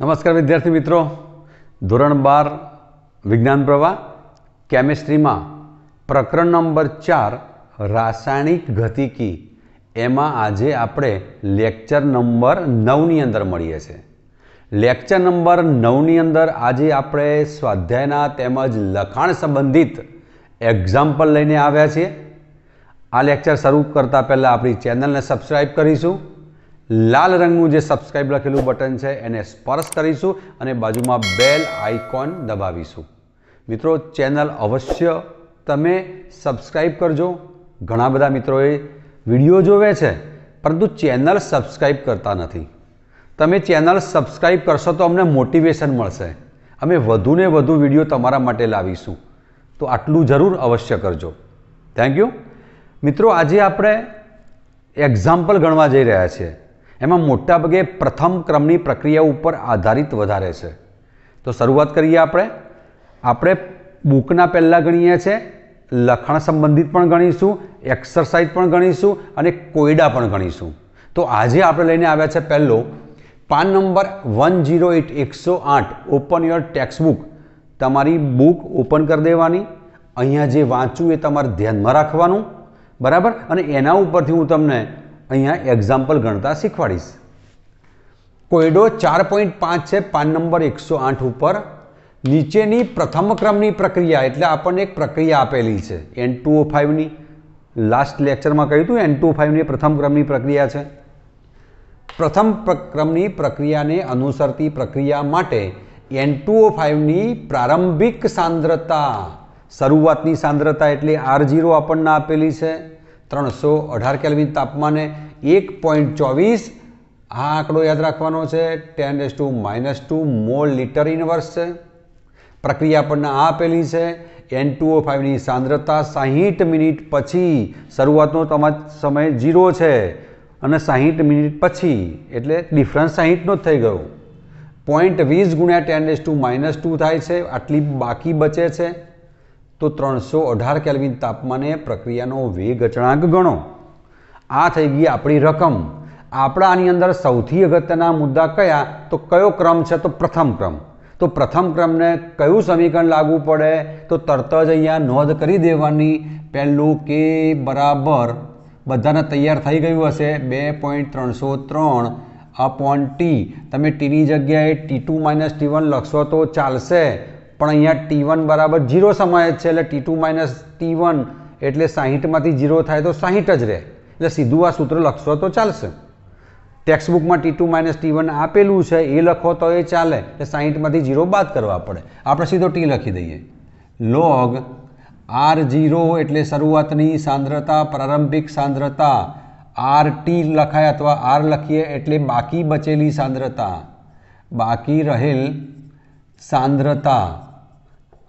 નમસ્કાર વિદ્યાર્થી મિત્રો ધોરણ બાર વિજ્ઞાન પ્રવાહ કેમેસ્ટ્રીમાં પ્રકરણ નંબર ચાર રાસાયણિક ગતિકી એમાં આજે આપણે લેક્ચર નંબર નવની અંદર મળીએ છીએ લેક્ચર નંબર નવની અંદર આજે આપણે સ્વાધ્યાયના તેમજ લખાણ સંબંધિત એક્ઝામ્પલ લઈને આવ્યા છીએ આ લેક્ચર શરૂ કરતાં પહેલાં આપણી ચેનલને સબસ્ક્રાઈબ કરીશું લાલ રંગનું જે સબસ્ક્રાઇબ લખેલું બટન છે એને સ્પર્શ કરીશું અને બાજુમાં બેલ આઇકોન દબાવીશું મિત્રો ચેનલ અવશ્ય તમે સબસ્ક્રાઇબ કરજો ઘણા બધા મિત્રોએ વિડીયો જોવે છે પરંતુ ચેનલ સબસ્ક્રાઈબ કરતા નથી તમે ચેનલ સબસ્ક્રાઇબ કરશો તો અમને મોટિવેશન મળશે અમે વધુને વધુ વિડીયો તમારા માટે લાવીશું તો આટલું જરૂર અવશ્ય કરજો થેન્ક યુ મિત્રો આજે આપણે એક્ઝામ્પલ ગણવા જઈ રહ્યા છીએ એમાં મોટાભાગે પ્રથમ ક્રમની પ્રક્રિયા ઉપર આધારિત વધારે છે તો શરૂઆત કરીએ આપણે આપણે બુકના પહેલાં ગણીએ છીએ લખાણ સંબંધિત પણ ગણીશું એક્સરસાઇઝ પણ ગણીશું અને કોયડા પણ ગણીશું તો આજે આપણે લઈને આવ્યા છે પહેલો પાન નંબર વન જીરો એટ એકસો આઠ ઓપન યોર ટેક્સ્ટબુક તમારી બુક ઓપન કરી દેવાની અહીંયા જે વાંચવું એ તમારે ધ્યાનમાં રાખવાનું બરાબર અને એના ઉપરથી હું તમને અહીંયા એક્ઝામ્પલ ગણતા શીખવાડીશ કોયડો ચાર પોઈન્ટ પાંચ છે પાન નંબર એકસો આઠ ઉપર નીચેની પ્રથમ ક્રમની પ્રક્રિયા એટલે આપણને એક પ્રક્રિયા આપેલી છે એન ટુ ફાઇવની લાસ્ટ લેક્ચરમાં કહ્યું હતું એન ટુ ફાઇવની પ્રથમ ક્રમની પ્રક્રિયા છે પ્રથમ ક્રમની પ્રક્રિયાને અનુસરતી પ્રક્રિયા માટે એન ટુ ફાઇવની પ્રારંભિક સાંદ્રતા શરૂઆતની સાંદ્રતા એટલે આર જીરો આપણને આપેલી છે ત્રણસો અઢાર કેલ્વિન તાપમાને એક પોઈન્ટ ચોવીસ આ આંકડો યાદ રાખવાનો છે ten S to minus two mole litre inverse છે પ્રક્રિયા આપણને આ આપેલી છે એન ટુઓ ફાઇવની સાંદ્રતા સાહીઠ મિનિટ પછી શરૂઆતનો તમારો સમય ઝીરો છે અને સાહીઠ મિનિટ પછી એટલે ડિફરન્સ સાહીઠનો જ થઈ ગયો પોઈન્ટ વીસ ગુણ્યા ten S to minus two થાય છે આટલી બાકી બચે છે તો ત્રણસો અઢાર કેલ્વિન તાપમાને પ્રક્રિયાનો વેગ અચળાંક ગણો આ થઈ ગઈ આપણી રકમ આપણા આની અંદર સૌથી અગત્યના મુદ્દા કયા તો કયો ક્રમ છે તો પ્રથમ ક્રમ તો પ્રથમ ક્રમને કયું સમીકરણ લાગુ પડે તો તરત જ અહીંયા નોંધ કરી દેવાની પહેલું કે બરાબર બધાને તૈયાર થઈ ગયું હશે બે પોઈન્ટ ત્રણસો ત્રણ અપોન ટી તમે ટીની જગ્યાએ T two minus T one લખશો તો ચાલશે પણ અહીંયા ટી વન બરાબર જીરો જ છે એટલે T two minus T one એટલે સાહીઠમાંથી ઝીરો થાય તો સાહીઠ જ રહે એટલે સીધું આ સૂત્ર લખશો તો ચાલશે ટેક્સ્ટબુકમાં T two minus T one આપેલું છે એ લખો તો એ ચાલે એટલે સાહીઠમાંથી જીરો બાદ કરવા પડે આપણે સીધો ટી લખી દઈએ લોગ આર જીરો એટલે શરૂઆતની સાંદ્રતા પ્રારંભિક સાંદ્રતા આર ટી લખાય અથવા આર લખીએ એટલે બાકી બચેલી સાંદ્રતા બાકી રહેલ સાંદ્રતા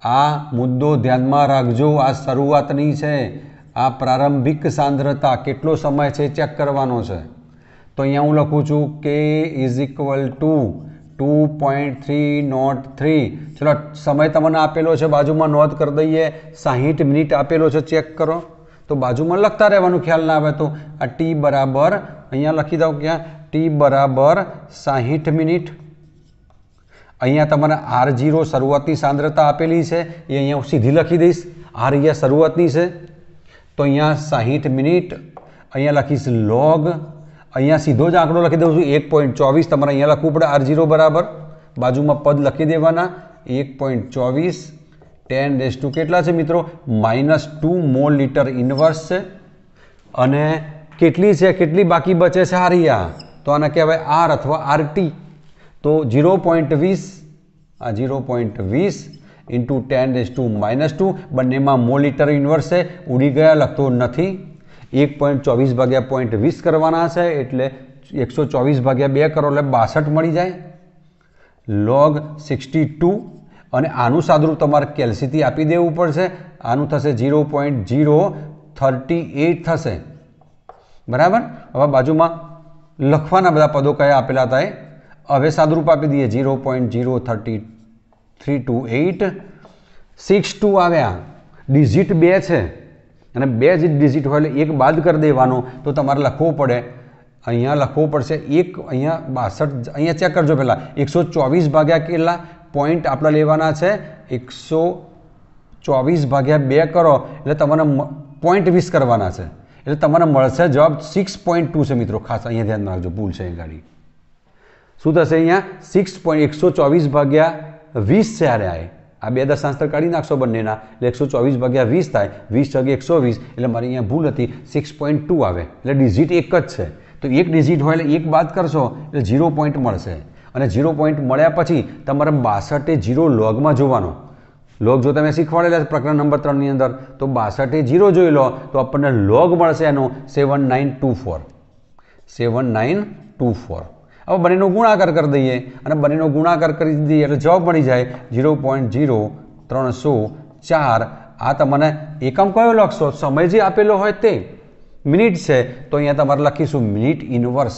આ મુદ્દો ધ્યાનમાં રાખજો આ શરૂઆતની છે આ પ્રારંભિક સાંદ્રતા કેટલો સમય છે ચેક કરવાનો છે તો અહીંયા હું લખું છું કે is equal to two point three nought three ચલો સમય તમને આપેલો છે બાજુમાં નોંધ કરી દઈએ સાહીઠ મિનિટ આપેલો છે ચેક કરો તો બાજુમાં લખતા રહેવાનું ખ્યાલ ના આવે તો આ ટી બરાબર અહીંયા લખી દઉં ક્યાં ટી બરાબર સાહીઠ મિનિટ અહીંયા તમને આર જીરો શરૂઆતની સાંદ્રતા આપેલી છે એ અહીંયા હું સીધી લખી દઈશ આર અહીંયા શરૂઆતની છે તો અહીંયા સાહીઠ મિનિટ અહીંયા લખીશ લોગ અહીંયા સીધો જ આંકડો લખી દઉં છું એક પોઈન્ટ ચોવીસ તમારે અહીંયા લખવું પડે આર જીરો બરાબર બાજુમાં પદ લખી દેવાના એક પોઈન્ટ ચોવીસ ટેન ડેસ ટુ કેટલા છે મિત્રો minus two mole litre inverse છે અને કેટલી છે કેટલી બાકી બચે છે આરિયા તો આને કહેવાય આર અથવા આરટી તો ઝીરો પોઈન્ટ વીસ આ ઝીરો પોઈન્ટ વીસ into ten is two minus two બંનેમાં મોલિટર ઇન્વર્સ છે ઉડી ગયા લખતો નથી એક પોઈન્ટ ચોવીસ ભાગ્યા પોઈન્ટ વીસ કરવાના છે એટલે એકસો ચોવીસ ભાગ્યા બે કરો એટલે બાસઠ મળી જાય લોગ સિક્સટી ટુ અને આનું સાદું તમારે કેલ્સીથી આપી દેવું પડશે આનું થશે zero point zero thirty eight થશે બરાબર હવે બાજુમાં લખવાના બધા પદો કયા આપેલા હતા એ હવે સાદરૂપ આપી દઈએ zero point zero thirty three two eight six two આવ્યા ડિઝિટ બે છે અને બે જ ડિઝિટ હોય એટલે એક બાદ કરી દેવાનો તો તમારે લખવો પડે અહીંયા લખવો પડશે એક અહીંયા બાસઠ અહીંયા ચેક કરજો પહેલાં એકસો ચોવીસ ભાગ્યા કેટલા પોઈન્ટ આપણે લેવાના છે એકસો ચોવીસ ભાગ્યા બે કરો એટલે તમારે પોઈન્ટ વીસ કરવાના છે એટલે તમને મળશે જવાબ સિક્સ પોઈન્ટ ટુ છે મિત્રો ખાસ અહીંયા ધ્યાન રાખજો ભૂલ છે એ ગાડી શું થશે અહીંયા સિક્સ પોઈન્ટ એકસો ચોવીસ ભાગ્યા વીસ છે આરે આ આ બે દસ દશાંતર કાઢી નાખશો બંનેના એટલે એકસો ચોવીસ ભાગ્યા વીસ થાય વીસ છગે એકસો વીસ એટલે મારી અહીંયા ભૂલ હતી સિક્સ પોઈન્ટ ટુ આવે એટલે ડિઝિટ એક જ છે તો એક ડિઝિટ હોય એટલે એક બાદ કરશો એટલે ઝીરો પોઈન્ટ મળશે અને ઝીરો પોઈન્ટ મળ્યા પછી તમારે બાસઠે ઝીરો લોગમાં જોવાનો લોગ જો તમે શીખવાડેલા પ્રકરણ નંબર ત્રણની અંદર તો બાસઠે ઝીરો જોઈ લો તો આપણને લોગ મળશે એનો seven nine two four seven nine two four હવે બંનેનો ગુણાકાર કરી દઈએ અને બંનેનો ગુણાકાર કરી દઈએ એટલે જવાબ મળી જાય ઝીરો પોઈન્ટ ઝીરો ત્રણસો ચાર આ તમને એકમ કયો લખશો સમય જે આપેલો હોય તે મિનિટ છે તો અહીંયા તમારે લખીશું મિનિટ ઇનવર્સ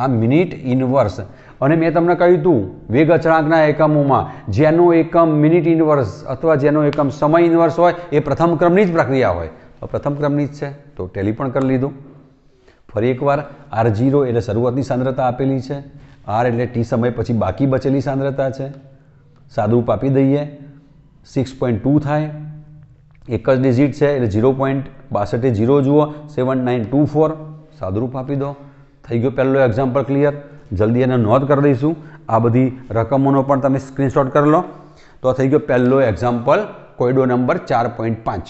આ મિનિટ ઇનવર્સ અને મેં તમને કહ્યું હતું વેગ અચળાંકના એકમોમાં જેનો એકમ મિનિટ ઇનવર્સ અથવા જેનો એકમ સમય ઇનવર્સ હોય એ પ્રથમ ક્રમની જ પ્રક્રિયા હોય પ્રથમ ક્રમની જ છે તો ટેલી પણ કરી લીધું ફરી એકવાર આર જીરો એટલે શરૂઆતની સાંદ્રતા આપેલી છે આર એટલે ટી સમય પછી બાકી બચેલી સાંદ્રતા છે સાદુરૂપ આપી દઈએ સિક્સ પોઈન્ટ ટુ થાય એક જ ડિઝિટ છે એટલે ઝીરો પોઈન્ટ બાસઠે જીરો જુઓ સેવન નાઇન ટુ ફોર સાદુરૂપ આપી દો થઈ ગયો પહેલો એક્ઝામ્પલ ક્લિયર જલ્દી એને નોંધ કરી દઈશું આ બધી રકમોનો પણ તમે સ્ક્રીનશોટ કરી લો તો થઈ ગયો પહેલો એક્ઝામ્પલ કોયડો નંબર ચાર પોઈન્ટ પાંચ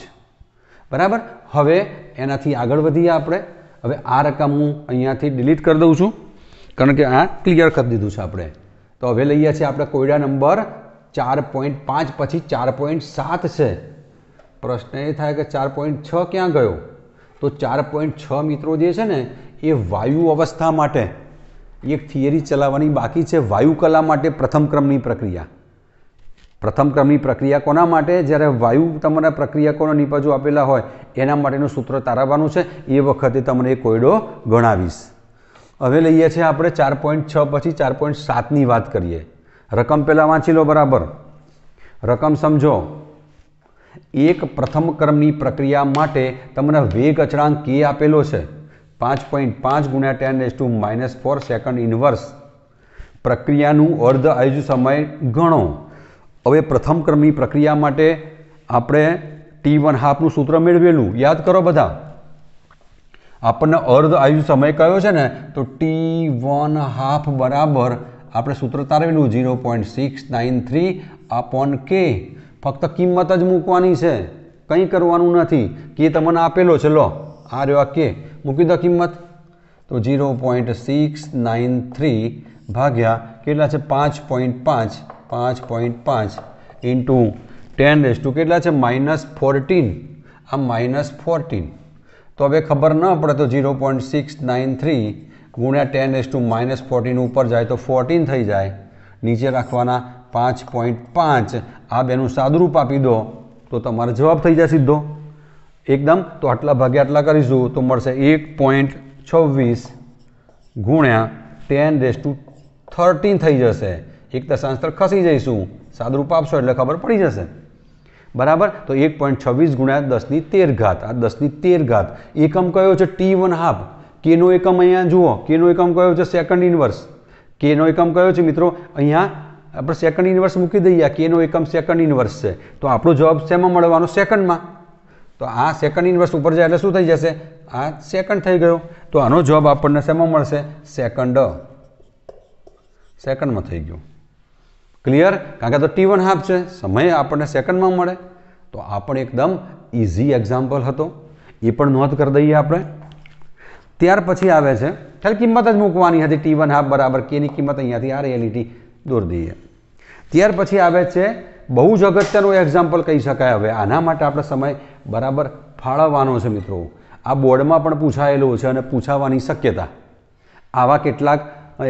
બરાબર હવે એનાથી આગળ વધીએ આપણે હવે આ રકમ હું અહીંયાથી ડિલીટ કરી દઉં છું કારણ કે આ ક્લિયર કરી દીધું છે આપણે તો હવે લઈએ છીએ આપણે કોયડા નંબર ચાર પોઈન્ટ પાંચ પછી ચાર પોઈન્ટ સાત છે પ્રશ્ન એ થાય કે ચાર પોઈન્ટ છ ક્યાં ગયો તો ચાર પોઈન્ટ છ મિત્રો જે છે ને એ વાયુ અવસ્થા માટે એક થિયરી ચલાવવાની બાકી છે વાયુકલા માટે પ્રથમ ક્રમની પ્રક્રિયા પ્રથમ ક્રમની પ્રક્રિયા કોના માટે જ્યારે વાયુ તમારા પ્રક્રિયકોના નિપજો આપેલા હોય એના માટેનું સૂત્ર તારાવવાનું છે એ વખતે તમને એ કોયડો ગણાવીશ હવે લઈએ છીએ આપણે ચાર પોઈન્ટ છ પછી ચાર પોઈન્ટ સાતની વાત કરીએ રકમ પહેલાં વાંચી લો બરાબર રકમ સમજો એક પ્રથમ ક્રમની પ્રક્રિયા માટે તમને વેગ અચળાંક કે આપેલો છે પાંચ પોઈન્ટ પાંચ ગુણ્યા ten S to minus four second inverse પ્રક્રિયાનું અર્ધ આયુષ સમય ગણો હવે પ્રથમ ક્રમની પ્રક્રિયા માટે આપણે ટી વન હાફનું સૂત્ર મેળવેલું યાદ કરો બધા આપણને અર્ધ આયુ સમય કયો છે ને તો ટી વન હાફ બરાબર આપણે સૂત્ર તારવેલું zero point six nine three upon K ફક્ત કિંમત જ મૂકવાની છે કંઈ કરવાનું નથી કે તમને આપેલો છે લો આ રહ્યો આ કે મૂકી દો કિંમત તો zero point six nine three ભાગ્યા કેટલા છે પાંચ પોઈન્ટ પાંચ પાંચ પોઈન્ટ પાંચ ઇન્ટુ ટેન રેસ ટુ કેટલા છે માઇનસ ફોર્ટીન આ માઇનસ ફોર્ટીન તો હવે ખબર ન પડે તો zero point six nine three ગુણ્યા ten raise to minus fourteen ઉપર જાય તો ફોર્ટીન થઈ જાય નીચે રાખવાના પાંચ પોઈન્ટ પાંચ આ બેનું સાદુરૂપ આપી દો તો તમારો જવાબ થઈ જાય સીધો એકદમ તો આટલા ભાગે આટલા કરીશું તો મળશે એક પોઈન્ટ છવ્વીસ ગુણ્યા ટેન રેસ ટુ થર્ટીન થઈ જશે એક દશાંશ ખસી જઈશું સાદુરૂપ આપશો એટલે ખબર પડી જશે બરાબર તો એક પોઈન્ટ છવ્વીસ ગુણ્યા દસની તેર ઘાત આ દસની તેર ઘાત એકમ કયો છે ટી વન હાફ કેનો એકમ અહીંયા જુઓ કેનો એકમ કયો છે સેકન્ડ ઇનવર્સ કેનો એકમ કયો છે મિત્રો અહીંયા આપણે સેકન્ડ ઇનવર્સ મૂકી દઈએ કેનો એકમ સેકન્ડ ઇનવર્સ છે તો આપણો જવાબ શેમાં મળવાનો સેકન્ડમાં તો આ સેકન્ડ ઇનવર્સ ઉપર જાય એટલે શું થઈ જશે આ સેકન્ડ થઈ ગયો તો આનો જવાબ આપણને શેમાં મળશે સેકન્ડ સેકન્ડમાં થઈ ગયો ક્લિયર કારણ કે તો ટી વન હાફ છે સમય આપણને સેકન્ડમાં મળે તો આ પણ એકદમ ઇઝી એક્ઝામ્પલ હતો એ પણ નોંધ કરી દઈએ આપણે ત્યાર પછી આવે છે ખાલી કિંમત જ મૂકવાની હતી ટી વન હાફ બરાબર કેની કિંમત અહીંયાથી આ રિયાલિટી દોરી દઈએ ત્યાર પછી આવે છે બહુ જ અગત્યનું એક્ઝામ્પલ કહી શકાય હવે આના માટે આપણે સમય બરાબર ફાળવવાનો છે મિત્રો આ બોર્ડમાં પણ પૂછાયેલું છે અને પૂછાવાની શક્યતા આવા કેટલાક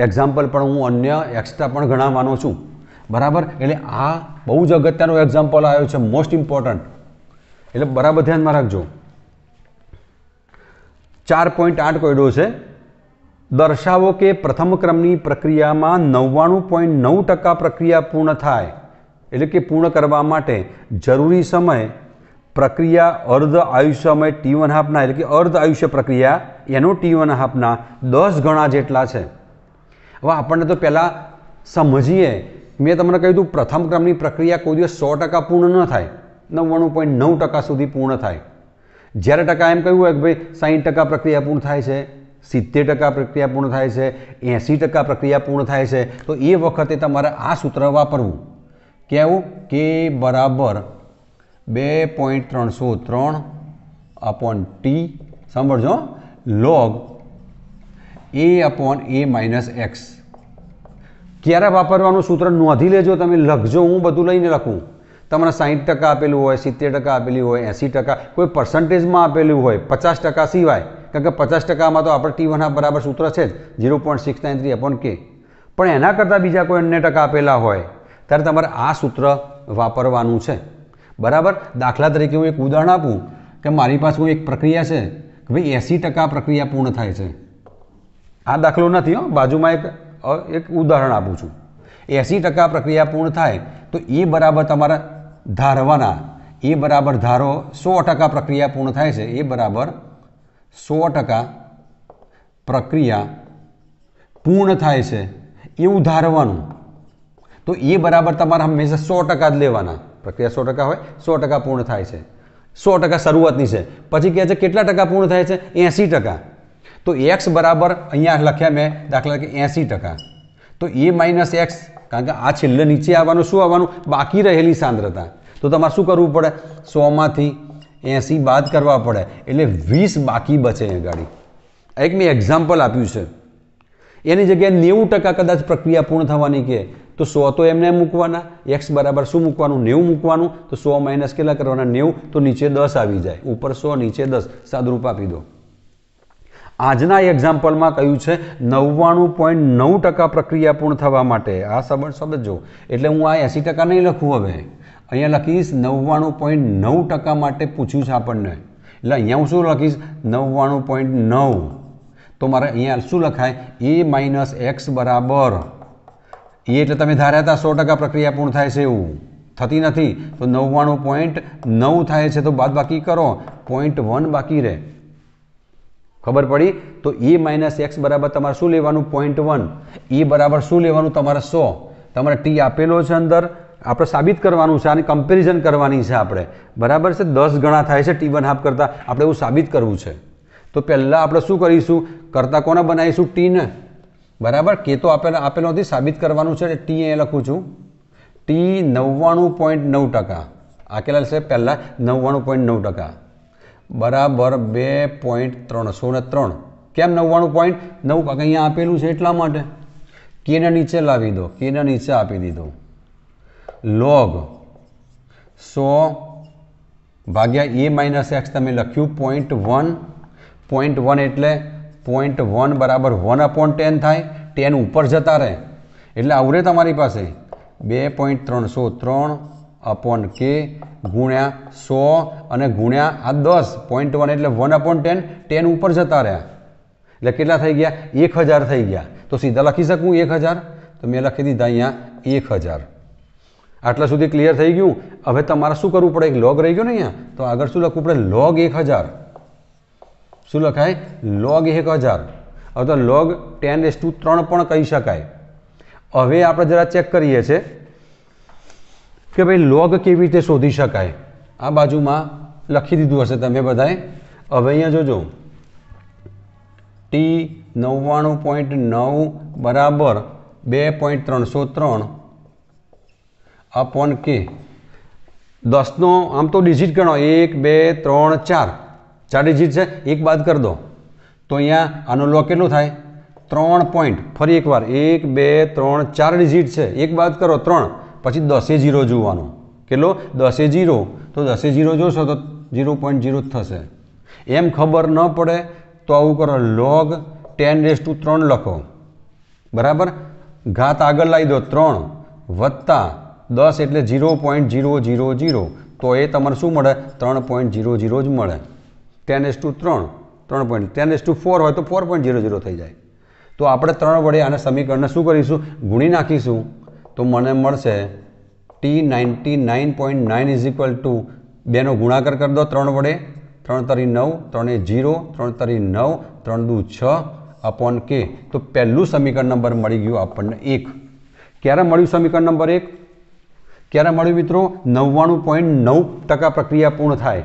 એક્ઝામ્પલ પણ હું અન્ય એક્સ્ટ્રા પણ ગણાવવાનો છું બરાબર એટલે આ બહુ જ અગત્યનો એક્ઝામ્પલ આવ્યો છે મોસ્ટ ઇમ્પોર્ટન્ટ એટલે બરાબર ધ્યાનમાં રાખજો ચાર પોઈન્ટ આઠ કોયડો છે દર્શાવો કે પ્રથમ ક્રમની પ્રક્રિયામાં નવ્વાણું પોઈન્ટ નવ ટકા પ્રક્રિયા પૂર્ણ થાય એટલે કે પૂર્ણ કરવા માટે જરૂરી સમય પ્રક્રિયા અર્ધ આયુષ્યમય ટી વન હાફના એટલે કે અર્ધ આયુષ્ય પ્રક્રિયા એનો ટી વન હાફના દસ ગણા જેટલા છે હવે આપણને તો પહેલાં સમજીએ મેં તમને કહ્યું હતું પ્રથમ ક્રમની પ્રક્રિયા કોઈ દિવસ સો ટકા પૂર્ણ ન થાય નવ્વાણું પોઈન્ટ નવ ટકા સુધી પૂર્ણ થાય જ્યારે ટકા એમ કહ્યું હોય કે ભાઈ સાઠ ટકા પ્રક્રિયા પૂર્ણ થાય છે સિત્તેર ટકા પ્રક્રિયા પૂર્ણ થાય છે એંસી ટકા પ્રક્રિયા પૂર્ણ થાય છે તો એ વખતે તમારે આ સૂત્ર વાપરવું કેવું કે બરાબર બે પોઈન્ટ ત્રણસો ત્રણ અપોન ટી સાંભળજો log a upon a minus x ક્યારે વાપરવાનું સૂત્ર નોંધી લેજો તમે લખજો હું બધું લઈને લખું તમને સાહીઠ ટકા આપેલું હોય સિત્તેર ટકા આપેલી હોય એંસી ટકા કોઈ પર્સન્ટેજમાં આપેલું હોય પચાસ ટકા સિવાય કારણ કે પચાસ ટકામાં તો આપણે ટી વનના બરાબર સૂત્ર છે જ zero point six nine three upon K પણ એના કરતાં બીજા કોઈ અન્ય ટકા આપેલા હોય ત્યારે તમારે આ સૂત્ર વાપરવાનું છે બરાબર દાખલા તરીકે હું એક ઉદાહરણ આપું કે મારી પાસે કોઈ એક પ્રક્રિયા છે કે ભાઈ એંસી ટકા પ્રક્રિયા પૂર્ણ થાય છે આ દાખલો નથી હો બાજુમાં એક એક ઉદાહરણ આપું છું એંસી ટકા પ્રક્રિયા પૂર્ણ થાય તો એ બરાબર તમારા ધારવાના એ બરાબર ધારો સો ટકા પ્રક્રિયા પૂર્ણ થાય છે એ બરાબર સો ટકા પ્રક્રિયા પૂર્ણ થાય છે એવું ધારવાનું તો એ બરાબર તમારા હંમેશા સો ટકા જ લેવાના પ્રક્રિયા સો ટકા હોય સો ટકા પૂર્ણ થાય છે સો ટકા શરૂઆતની છે પછી કહે છે કેટલા ટકા પૂર્ણ થાય છે એંસી ટકા તો એક્સ બરાબર અહીંયા લખ્યા મેં દાખલા કે એંસી ટકા તો એ માઇનસ એક્સ કારણ કે આ છેલ્લે નીચે આવવાનું શું આવવાનું બાકી રહેલી સાંદ્રતા તો તમારે શું કરવું પડે સોમાંથી એંસી બાદ કરવા પડે એટલે વીસ બાકી બચે એ ગાડી એક મેં એક્ઝામ્પલ આપ્યું છે એની જગ્યાએ નેવું ટકા કદાચ પ્રક્રિયા પૂર્ણ થવાની કે તો સો તો એમને મૂકવાના એક્સ બરાબર શું મૂકવાનું નેવું મૂકવાનું તો સો માઇનસ કેટલા કરવાના નેવું તો નીચે દસ આવી જાય ઉપર સો નીચે દસ સાદરૂપ આપી દો આજના એક્ઝામ્પલમાં કહ્યું છે નવ્વાણું પોઈન્ટ નવ ટકા પ્રક્રિયા પૂર્ણ થવા માટે આ શબ્દ શબ્દ જો એટલે હું આ એંસી ટકા નહીં લખું હવે અહીંયા લખીશ નવ્વાણું પોઈન્ટ નવ ટકા માટે પૂછ્યું છે આપણને એટલે અહીંયા હું શું લખીશ નવ્વાણું પોઈન્ટ નવ તો મારે અહીંયા શું લખાય એ માઇનસ એક્સ બરાબર એ એટલે તમે ધાર્યા હતા સો ટકા પ્રક્રિયા પૂર્ણ થાય છે એવું થતી નથી તો નવ્વાણું પોઈન્ટ નવ થાય છે તો બાદ બાકી કરો પોઈન્ટ વન બાકી રહે ખબર પડી તો એ માઇનસ એક્સ બરાબર તમારે શું લેવાનું પોઈન્ટ વન એ બરાબર શું લેવાનું તમારે સો તમારે ટી આપેલો છે અંદર આપણે સાબિત કરવાનું છે આની કમ્પેરિઝન કરવાની છે આપણે બરાબર છે દસ ગણા થાય છે ટી વન હાફ કરતાં આપણે એવું સાબિત કરવું છે તો પહેલાં આપણે શું કરીશું કરતાં કોને બનાવીશું ટીને બરાબર કે તો આપેલા આપેલો નથી સાબિત કરવાનું છે ટી એ લખું છું ટી નવ્વાણું પોઈન્ટ નવ ટકા આકેલા છે પહેલાં નવ્વાણું પોઈન્ટ નવ ટકા બરાબર બે પોઈન્ટ ત્રણસો ને ત્રણ કેમ નવ્વાણું પોઈન્ટ નવ અહીંયા આપેલું છે એટલા માટે કેને નીચે લાવી દો કેને નીચે આપી દીધો લોગ સો ભાગ્યા એ માઇનસ એક્સ તમે લખ્યું પોઈન્ટ વન પોઈન્ટ વન એટલે પોઈન્ટ વન બરાબર વન અપોન ટેન થાય ટેન ઉપર જતા રહે એટલે આવરે તમારી પાસે બે પોઈન્ટ ત્રણસો ત્રણ અપોન કે ગુણ્યા સો અને ગુણ્યા આ દસ પોઈન્ટ વન એટલે વન અપોન ટેન ટેન ઉપર જતા રહ્યા એટલે કેટલા થઈ ગયા એક હજાર થઈ ગયા તો સીધા લખી શકું એક હજાર તો મેં લખી દીધા અહીંયા એક હજાર આટલા સુધી ક્લિયર થઈ ગયું હવે તમારે શું કરવું પડે એક લોગ રહી ગયો ને અહીંયા તો આગળ શું લખવું પડે લોગ એક હજાર શું લખાય લોગ એક હજાર હવે તો લોગ ટેન એસ ટુ ત્રણ પણ કહી શકાય હવે આપણે જરા ચેક કરીએ છીએ કે ભાઈ લોગ કેવી રીતે શોધી શકાય આ બાજુમાં લખી દીધું હશે તમે બધાએ હવે અહીંયા જોજો ટી નવ્વાણું પોઈન્ટ નવ બરાબર બે પોઈન્ટ ત્રણસો ત્રણ અપોન કે દસનો આમ તો ડિજિટ ગણો એક બે ત્રણ ચાર ચાર ડિજિટ છે એક બાદ કરી દો તો અહીંયા આનો લો કેટલો થાય ત્રણ પોઈન્ટ ફરી એકવાર એક બે ત્રણ ચાર ડિજિટ છે એક બાદ કરો ત્રણ પછી દસે જીરો જોવાનો કેટલો દસે જીરો તો દસે જીરો જોશો તો જીરો પોઈન્ટ જીરો થશે એમ ખબર ન પડે તો આવું કરો લોગ ટેન રેસ ટુ ત્રણ લખો બરાબર ઘાત આગળ લાવી દો ત્રણ વત્તા દસ એટલે zero point zero zero zero તો એ તમારે શું મળે ત્રણ પોઈન્ટ ઝીરો ઝીરો જ મળે ટેન એસ ટુ ત્રણ ત્રણ point ten S to four હોય તો ફોર પોઈન્ટ ઝીરો જીરો થઈ જાય તો આપણે ત્રણ વડે આના સમીકરણને શું કરીશું ગુણી નાખીશું તો મને મળશે T ninety nine point nine is equal to બેનો ગુણાકાર કરી દો ત્રણ વડે ત્રણ તરી નવ ત્રણે જીરો ત્રણ તરી નવ ત્રણ દુ છ અપોન કે તો પહેલું સમીકરણ નંબર મળી ગયું આપણને એક ક્યારે મળ્યું સમીકરણ નંબર એક ક્યારે મળ્યું મિત્રો નવ્વાણું પોઈન્ટ નવ ટકા પ્રક્રિયા પૂર્ણ થાય